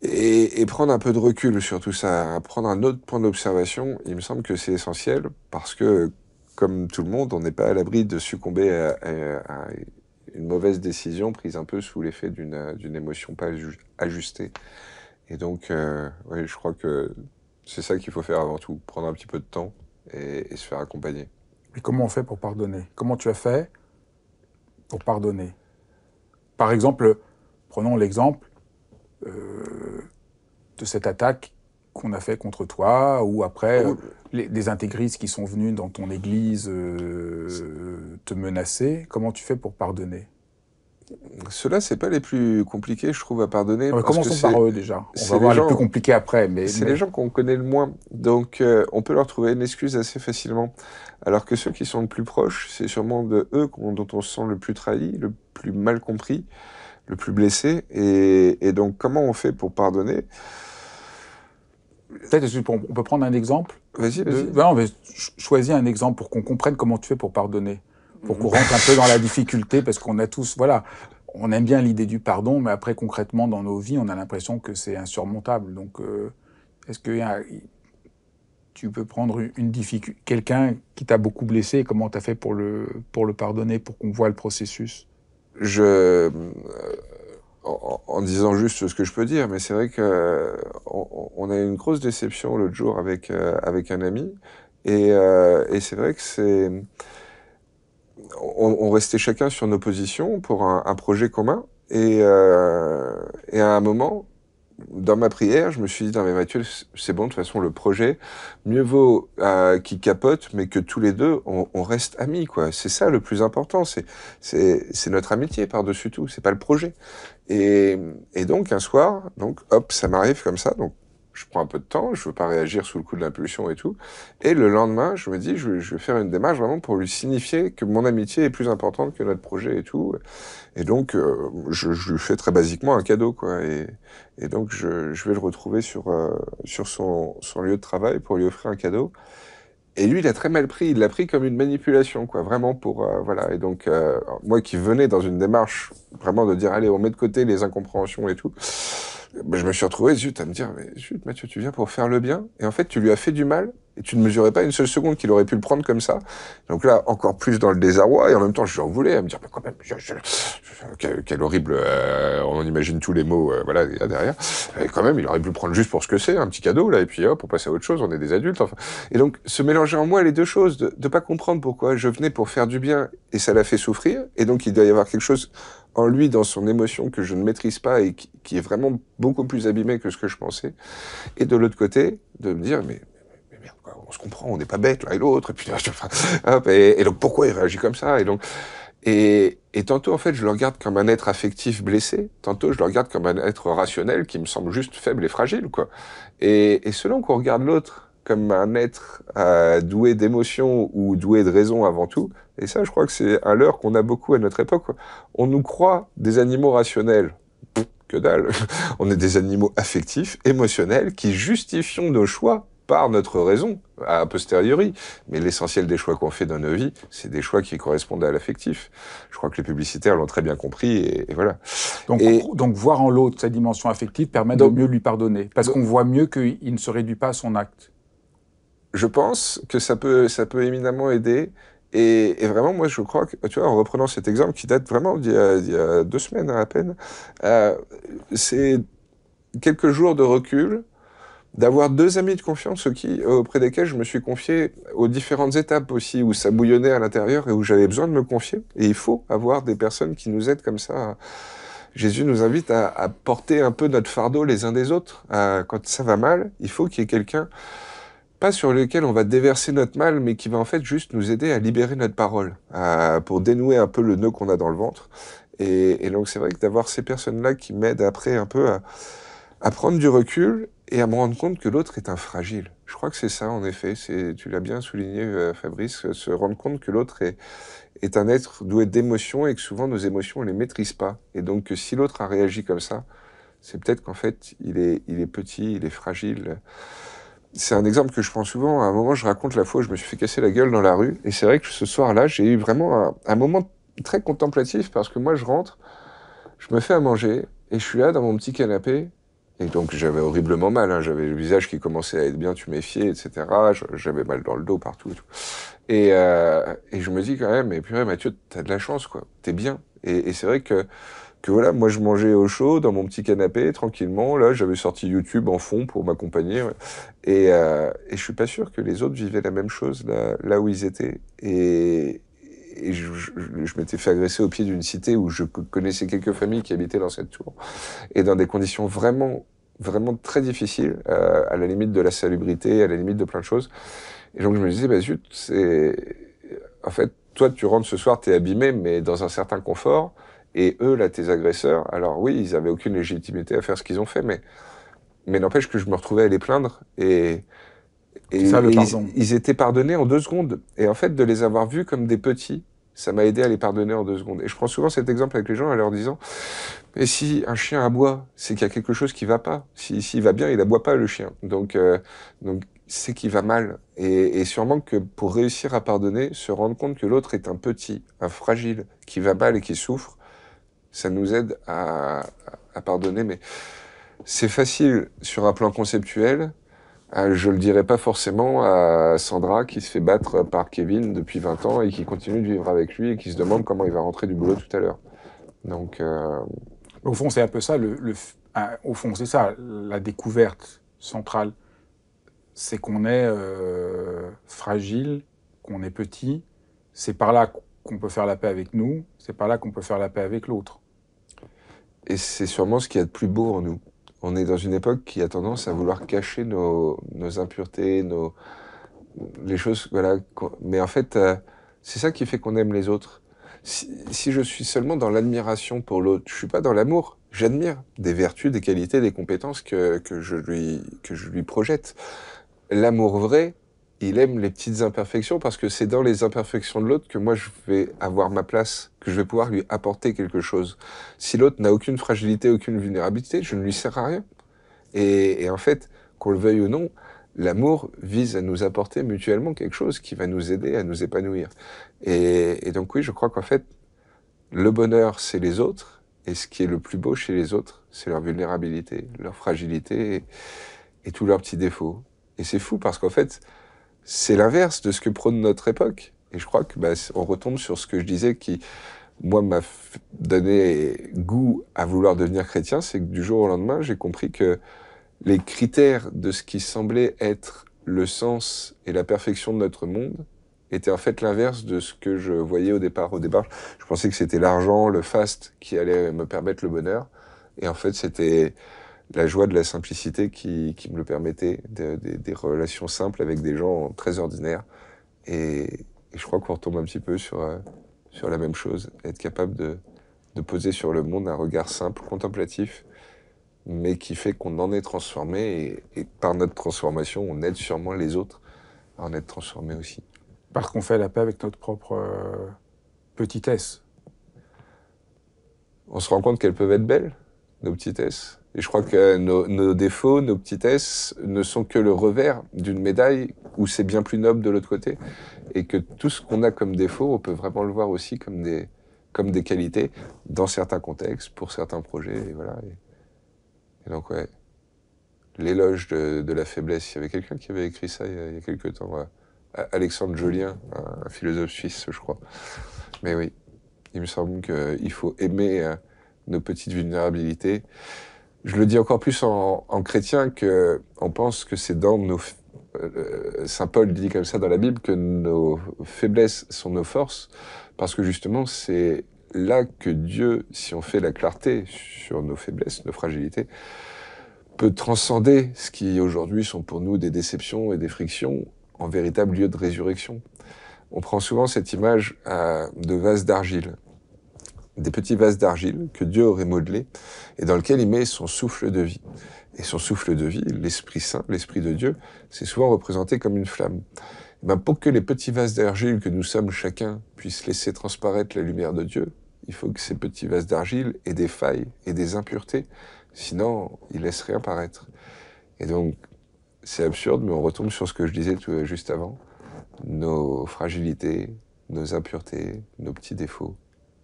et, et, prendre un peu de recul sur tout ça, prendre un autre point d'observation. Il me semble que c'est essentiel parce que comme tout le monde, on n'est pas à l'abri de succomber à, une mauvaise décision prise un peu sous l'effet d'une émotion pas ajustée. Et donc, euh, je crois que c'est ça qu'il faut faire avant tout, prendre un petit peu de temps et, se faire accompagner. Mais comment on fait pour pardonner Comment tu as fait pour pardonner Par exemple, prenons l'exemple euh, de cette attaque qu'on a fait contre toi, ou après, ah euh, les, des intégristes qui sont venus dans ton église euh, te menacer, comment tu fais pour pardonner ceux-là, c'est pas les plus compliqués, je trouve, à pardonner. Parce commence par eux déjà. On va voir les, plus compliqués après. Mais, c'est les gens qu'on connaît le moins. Donc, euh, on peut leur trouver une excuse assez facilement. Alors que ceux qui sont le plus proches, c'est sûrement de eux dont on se sent le plus trahi, le plus mal compris, le plus blessé. et donc, comment on fait pour pardonner Peut-être on peut prendre un exemple. Vas-y, vas-y. Euh, un exemple pour qu'on comprenne comment tu fais pour pardonner, pour qu'on rentre un peu dans la difficulté, parce qu'on a tous, voilà, on aime bien l'idée du pardon, mais après concrètement dans nos vies, on a l'impression que c'est insurmontable. Donc, euh, est-ce que tu peux prendre une difficulté, quelqu'un qui t'a beaucoup blessé, comment tu as fait pour le pour le pardonner, pour qu'on voit le processus Je euh, en, disant juste ce que je peux dire, mais c'est vrai que euh, on, a eu une grosse déception l'autre jour avec, euh, avec un ami, euh, et, c'est vrai que c'est. On, restait chacun sur nos positions pour un, projet commun, et, et à un moment, dans ma prière, je me suis dit, non mais Mathieu, c'est bon, de toute façon, le projet, mieux vaut euh, qu'il capote, mais que tous les deux, on, on reste amis, quoi. C'est ça le plus important, c'est notre amitié par-dessus tout, c'est pas le projet. Et, donc un soir, donc hop, ça m'arrive comme ça. Donc je prends un peu de temps, je veux pas réagir sous le coup de l'impulsion et tout. Et le lendemain, je me dis, je, vais, faire une démarche vraiment pour lui signifier que mon amitié est plus importante que notre projet et tout. Et donc euh, je, lui fais très basiquement un cadeau quoi. Et, donc je, vais le retrouver sur euh, sur son lieu de travail pour lui offrir un cadeau. Et lui, il a très mal pris. Il l'a pris comme une manipulation, quoi, vraiment pour euh, voilà. Et donc euh, moi, qui venais dans une démarche vraiment de dire allez, on met de côté les incompréhensions et tout, bah, je me suis retrouvé zut à me dire mais zut Mathieu, tu viens pour faire le bien et en fait tu lui as fait du mal et tu ne mesurais pas une seule seconde qu'il aurait pu le prendre comme ça. Donc là, encore plus dans le désarroi. Et en même temps, je lui en voulais à me dire, ah, mais quand même, quel, horrible, euh, on imagine tous les mots, euh, voilà, derrière. Et quand même, il aurait pu le prendre juste pour ce que c'est, un petit cadeau, là. Et puis, hop, pour passer à autre chose, on est des adultes. Enfin. Et donc, se mélanger en moi les deux choses, de ne pas comprendre pourquoi je venais pour faire du bien et ça l'a fait souffrir. Et donc, il doit y avoir quelque chose en lui, dans son émotion que je ne maîtrise pas et qui, qui est vraiment beaucoup plus abîmé que ce que je pensais. Et de l'autre côté, de me dire, mais on se comprend, on n'est pas bête l'un et l'autre, et puis hop, et, donc pourquoi il réagit comme ça Et donc, et, tantôt, en fait, je le regarde comme un être affectif blessé, tantôt je le regarde comme un être rationnel qui me semble juste faible et fragile, quoi. Et, selon qu'on regarde l'autre comme un être euh, doué d'émotion ou doué de raison avant tout, et ça, je crois que c'est un leurre qu'on a beaucoup à notre époque, on nous croit des animaux rationnels. que dalle. on est des animaux affectifs, émotionnels, qui justifions nos choix par notre raison, a posteriori. Mais l'essentiel des choix qu'on fait dans nos vies, c'est des choix qui correspondent à l'affectif. Je crois que les publicitaires l'ont très bien compris, et, voilà. Donc, voir en l'autre sa dimension affective permet de mieux lui pardonner, parce qu'on voit mieux qu'il ne se réduit pas à son acte. Je pense que ça peut, ça peut éminemment aider. Et, vraiment, moi, je crois que, tu vois, en reprenant cet exemple qui date vraiment d'il y, a deux semaines à peine, euh, c'est quelques jours de recul d'avoir deux amis de confiance qui, auprès desquels je me suis confié aux différentes étapes aussi, où ça bouillonnait à l'intérieur et où j'avais besoin de me confier. Et il faut avoir des personnes qui nous aident comme ça. Jésus nous invite à, porter un peu notre fardeau les uns des autres. quand ça va mal, il faut qu'il y ait quelqu'un, pas sur lequel on va déverser notre mal, mais qui va en fait juste nous aider à libérer notre parole, pour dénouer un peu le nœud qu'on a dans le ventre. Et, donc c'est vrai que d'avoir ces personnes-là qui m'aident après un peu à, à prendre du recul et à me rendre compte que l'autre est un fragile. Je crois que c'est ça, en effet. C'est, tu l'as bien souligné, euh, Fabrice, euh, se rendre compte que l'autre est, un être doué d'émotions et que souvent nos émotions, on les maîtrise pas. Et donc, que si l'autre a réagi comme ça, c'est peut-être qu'en fait, il est, petit, il est fragile. C'est un exemple que je prends souvent. À un moment, je raconte la fois où je me suis fait casser la gueule dans la rue. Et c'est vrai que ce soir-là, j'ai eu vraiment un, un moment très contemplatif parce que moi, je rentre, je me fais à manger et je suis là dans mon petit canapé et donc j'avais horriblement mal, hein. j'avais le visage qui commençait à être bien tuméfié, etc. J'avais mal dans le dos partout. Euh, et, je me dis quand même, mais purée Mathieu, t'as de la chance, quoi. T'es bien. Et, c'est vrai que, que voilà, moi je mangeais au chaud dans mon petit canapé tranquillement. Là, j'avais sorti YouTube en fond pour m'accompagner. Et, euh, et je suis pas sûr que les autres vivaient la même chose là, là où ils étaient. Et, et je, m'étais fait agresser au pied d'une cité où je connaissais quelques familles qui habitaient dans cette tour. Et dans des conditions vraiment, vraiment très difficiles, euh, à la limite de la salubrité, à la limite de plein de choses. Et donc je me disais, bah zut, c'est. En fait, toi, tu rentres ce soir, t'es abîmé, mais dans un certain confort. Et eux, là, tes agresseurs, alors oui, ils avaient aucune légitimité à faire ce qu'ils ont fait, mais, mais n'empêche que je me retrouvais à les plaindre. Et, ils, étaient pardonnés en deux secondes. Et en fait, de les avoir vus comme des petits, ça m'a aidé à les pardonner en deux secondes. Et je prends souvent cet exemple avec les gens en leur disant Mais si un chien aboie, c'est qu'il y a quelque chose qui va pas. si, s'il va bien, il aboie pas le chien. Donc, euh, donc c'est qu'il va mal. Et, et, sûrement que pour réussir à pardonner, se rendre compte que l'autre est un petit, un fragile, qui va mal et qui souffre, ça nous aide à, à pardonner. Mais c'est facile sur un plan conceptuel, ah, je le dirais pas forcément à Sandra qui se fait battre par Kevin depuis 20 ans et qui continue de vivre avec lui et qui se demande comment il va rentrer du boulot tout à l'heure. Donc euh, au fond, c'est un peu ça. Ah, au fond, c'est ça la découverte centrale, c'est qu'on est, euh, fragile, qu'on est petit. C'est par là qu'on peut faire la paix avec nous. C'est par là qu'on peut faire la paix avec l'autre. Et c'est sûrement ce qu'il y a de plus beau en nous on est dans une époque qui a tendance à vouloir cacher nos, impuretés, nos, les choses. Voilà. Mais en fait, euh, c'est ça qui fait qu'on aime les autres. Si, je suis seulement dans l'admiration pour l'autre, je suis pas dans l'amour. J'admire des vertus, des qualités, des compétences que, je, lui, que je lui projette. L'amour vrai, il aime les petites imperfections parce que c'est dans les imperfections de l'autre que moi je vais avoir ma place, que je vais pouvoir lui apporter quelque chose. Si l'autre n'a aucune fragilité, aucune vulnérabilité, je ne lui sers à rien. Et, en fait, qu'on le veuille ou non, l'amour vise à nous apporter mutuellement quelque chose qui va nous aider à nous épanouir. Et, donc oui, je crois qu'en fait, le bonheur, c'est les autres, et ce qui est le plus beau chez les autres, c'est leur vulnérabilité, leur fragilité et tous leurs petits défauts. Et c'est fou parce qu'en fait, c'est l'inverse de ce que prône notre époque. Et je crois que bah, on retombe sur ce que je disais qui, moi, m'a donné goût à vouloir devenir chrétien, c'est que du jour au lendemain, j'ai compris que les critères de ce qui semblait être le sens et la perfection de notre monde étaient en fait l'inverse de ce que je voyais au départ. Au départ, je pensais que c'était l'argent, le faste qui allait me permettre le bonheur. Et en fait, c'était la joie de la simplicité qui, me le permettait, des relations simples avec des gens très ordinaires. Et, je crois qu'on retombe un petit peu sur, euh, sur la même chose, être capable de, poser sur le monde un regard simple, contemplatif, mais qui fait qu'on en est transformé et, par notre transformation, on aide sûrement les autres à en être transformés aussi. Par qu'on fait la paix avec notre propre euh, petitesse. On se rend compte qu'elles peuvent être belles, nos petitesses et je crois que nos, nos, défauts, nos petitesses ne sont que le revers d'une médaille où c'est bien plus noble de l'autre côté. Et que tout ce qu'on a comme défaut, on peut vraiment le voir aussi comme des, comme des qualités dans certains contextes, pour certains projets. Et voilà. Et, donc, ouais. L'éloge de, de, la faiblesse. Il y avait quelqu'un qui avait écrit ça il y a, il quelques temps. Euh, Alexandre Jolien, un, philosophe suisse, je crois. Mais oui, il me semble qu'il euh, faut aimer euh, nos petites vulnérabilités je le dis encore plus en, chrétien que on pense que c'est dans nos euh, Saint Paul dit comme ça dans la Bible que nos faiblesses sont nos forces parce que justement c'est là que Dieu, si on fait la clarté sur nos faiblesses, nos fragilités, peut transcender ce qui aujourd'hui sont pour nous des déceptions et des frictions en véritable lieu de résurrection. On prend souvent cette image euh, de vase d'argile des petits vases d'argile que Dieu aurait modelés et dans lequel il met son souffle de vie. Et son souffle de vie, l'Esprit Saint, l'Esprit de Dieu, c'est souvent représenté comme une flamme. Eh pour que les petits vases d'argile que nous sommes chacun puissent laisser transparaître la lumière de Dieu, il faut que ces petits vases d'argile aient des failles et des impuretés, sinon ils laissent rien paraître. Et donc, c'est absurde, mais on retombe sur ce que je disais tout, euh, juste avant, nos fragilités, nos impuretés, nos petits défauts.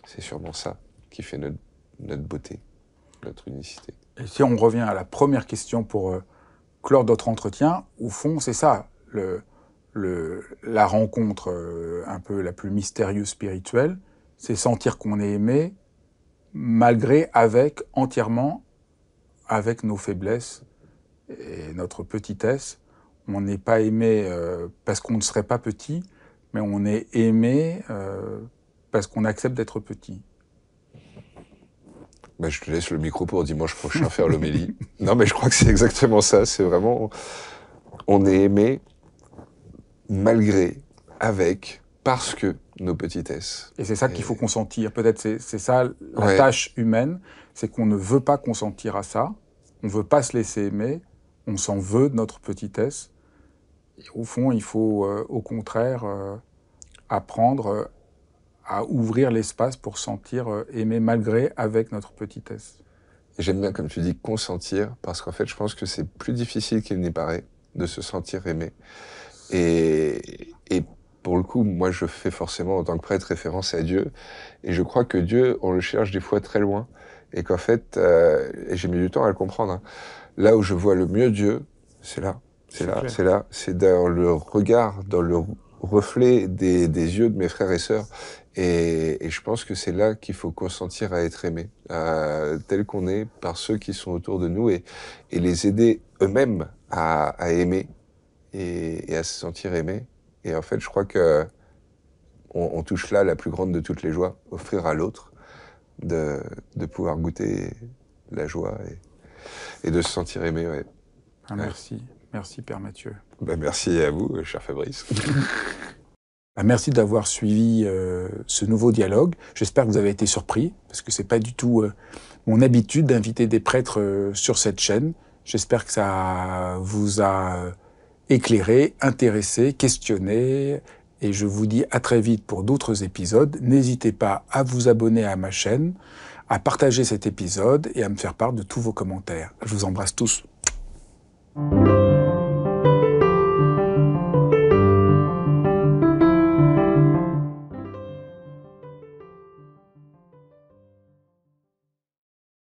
C'est sûrement ça qui fait notre, beauté, notre unicité. Et si on revient à la première question pour euh, clore notre entretien, au fond, c'est ça, la rencontre euh, un peu la plus mystérieuse spirituelle, c'est sentir qu'on est aimé malgré, avec, entièrement, avec nos faiblesses et notre petitesse. On n'est pas aimé euh, parce qu'on ne serait pas petit, mais on est aimé parce qu'on accepte d'être petit. Ben, je te laisse le micro pour dimanche prochain faire l'homélie. Non, mais je crois que c'est exactement ça. C'est vraiment, on est aimé malgré, avec, parce que nos petitesses. Et c'est ça qu'il faut consentir. Peut-être c'est, ça la tâche humaine, c'est qu'on ne veut pas consentir à ça. On ne veut pas se laisser aimer. On s'en veut de notre petitesse. au fond, il faut euh, au contraire euh, apprendre apprendre euh, à ouvrir l'espace pour sentir euh, aimé malgré avec notre petitesse. J'aime bien, comme tu dis, consentir, parce qu'en fait, je pense que c'est plus difficile qu'il n'y paraît de se sentir aimé. Et, pour le coup, moi, je fais forcément, en tant que prêtre, référence à Dieu. Et je crois que Dieu, on le cherche des fois très loin. Et qu'en fait, euh, j'ai mis du temps à le comprendre, hein. là où je vois le mieux Dieu, c'est là, c'est là, c'est là, c'est dans le regard, dans le reflet des, des, yeux de mes frères et sœurs. Et, je pense que c'est là qu'il faut consentir à être aimé, euh, tel qu'on est, par ceux qui sont autour de nous et, les aider eux-mêmes à, aimer et, à se sentir aimé. Et en fait, je crois que on, touche là la plus grande de toutes les joies, offrir à l'autre de, pouvoir goûter la joie et, de se sentir aimé. Ah, merci, merci Père Mathieu. Bah, merci à vous, cher Fabrice. Ah, merci d'avoir suivi euh, ce nouveau dialogue. J'espère que vous avez été surpris, parce que ce n'est pas du tout euh, mon habitude d'inviter des prêtres euh, sur cette chaîne. J'espère que ça vous a éclairé, intéressé, questionné. Et je vous dis à très vite pour d'autres épisodes. N'hésitez pas à vous abonner à ma chaîne, à partager cet épisode et à me faire part de tous vos commentaires. Je vous embrasse tous.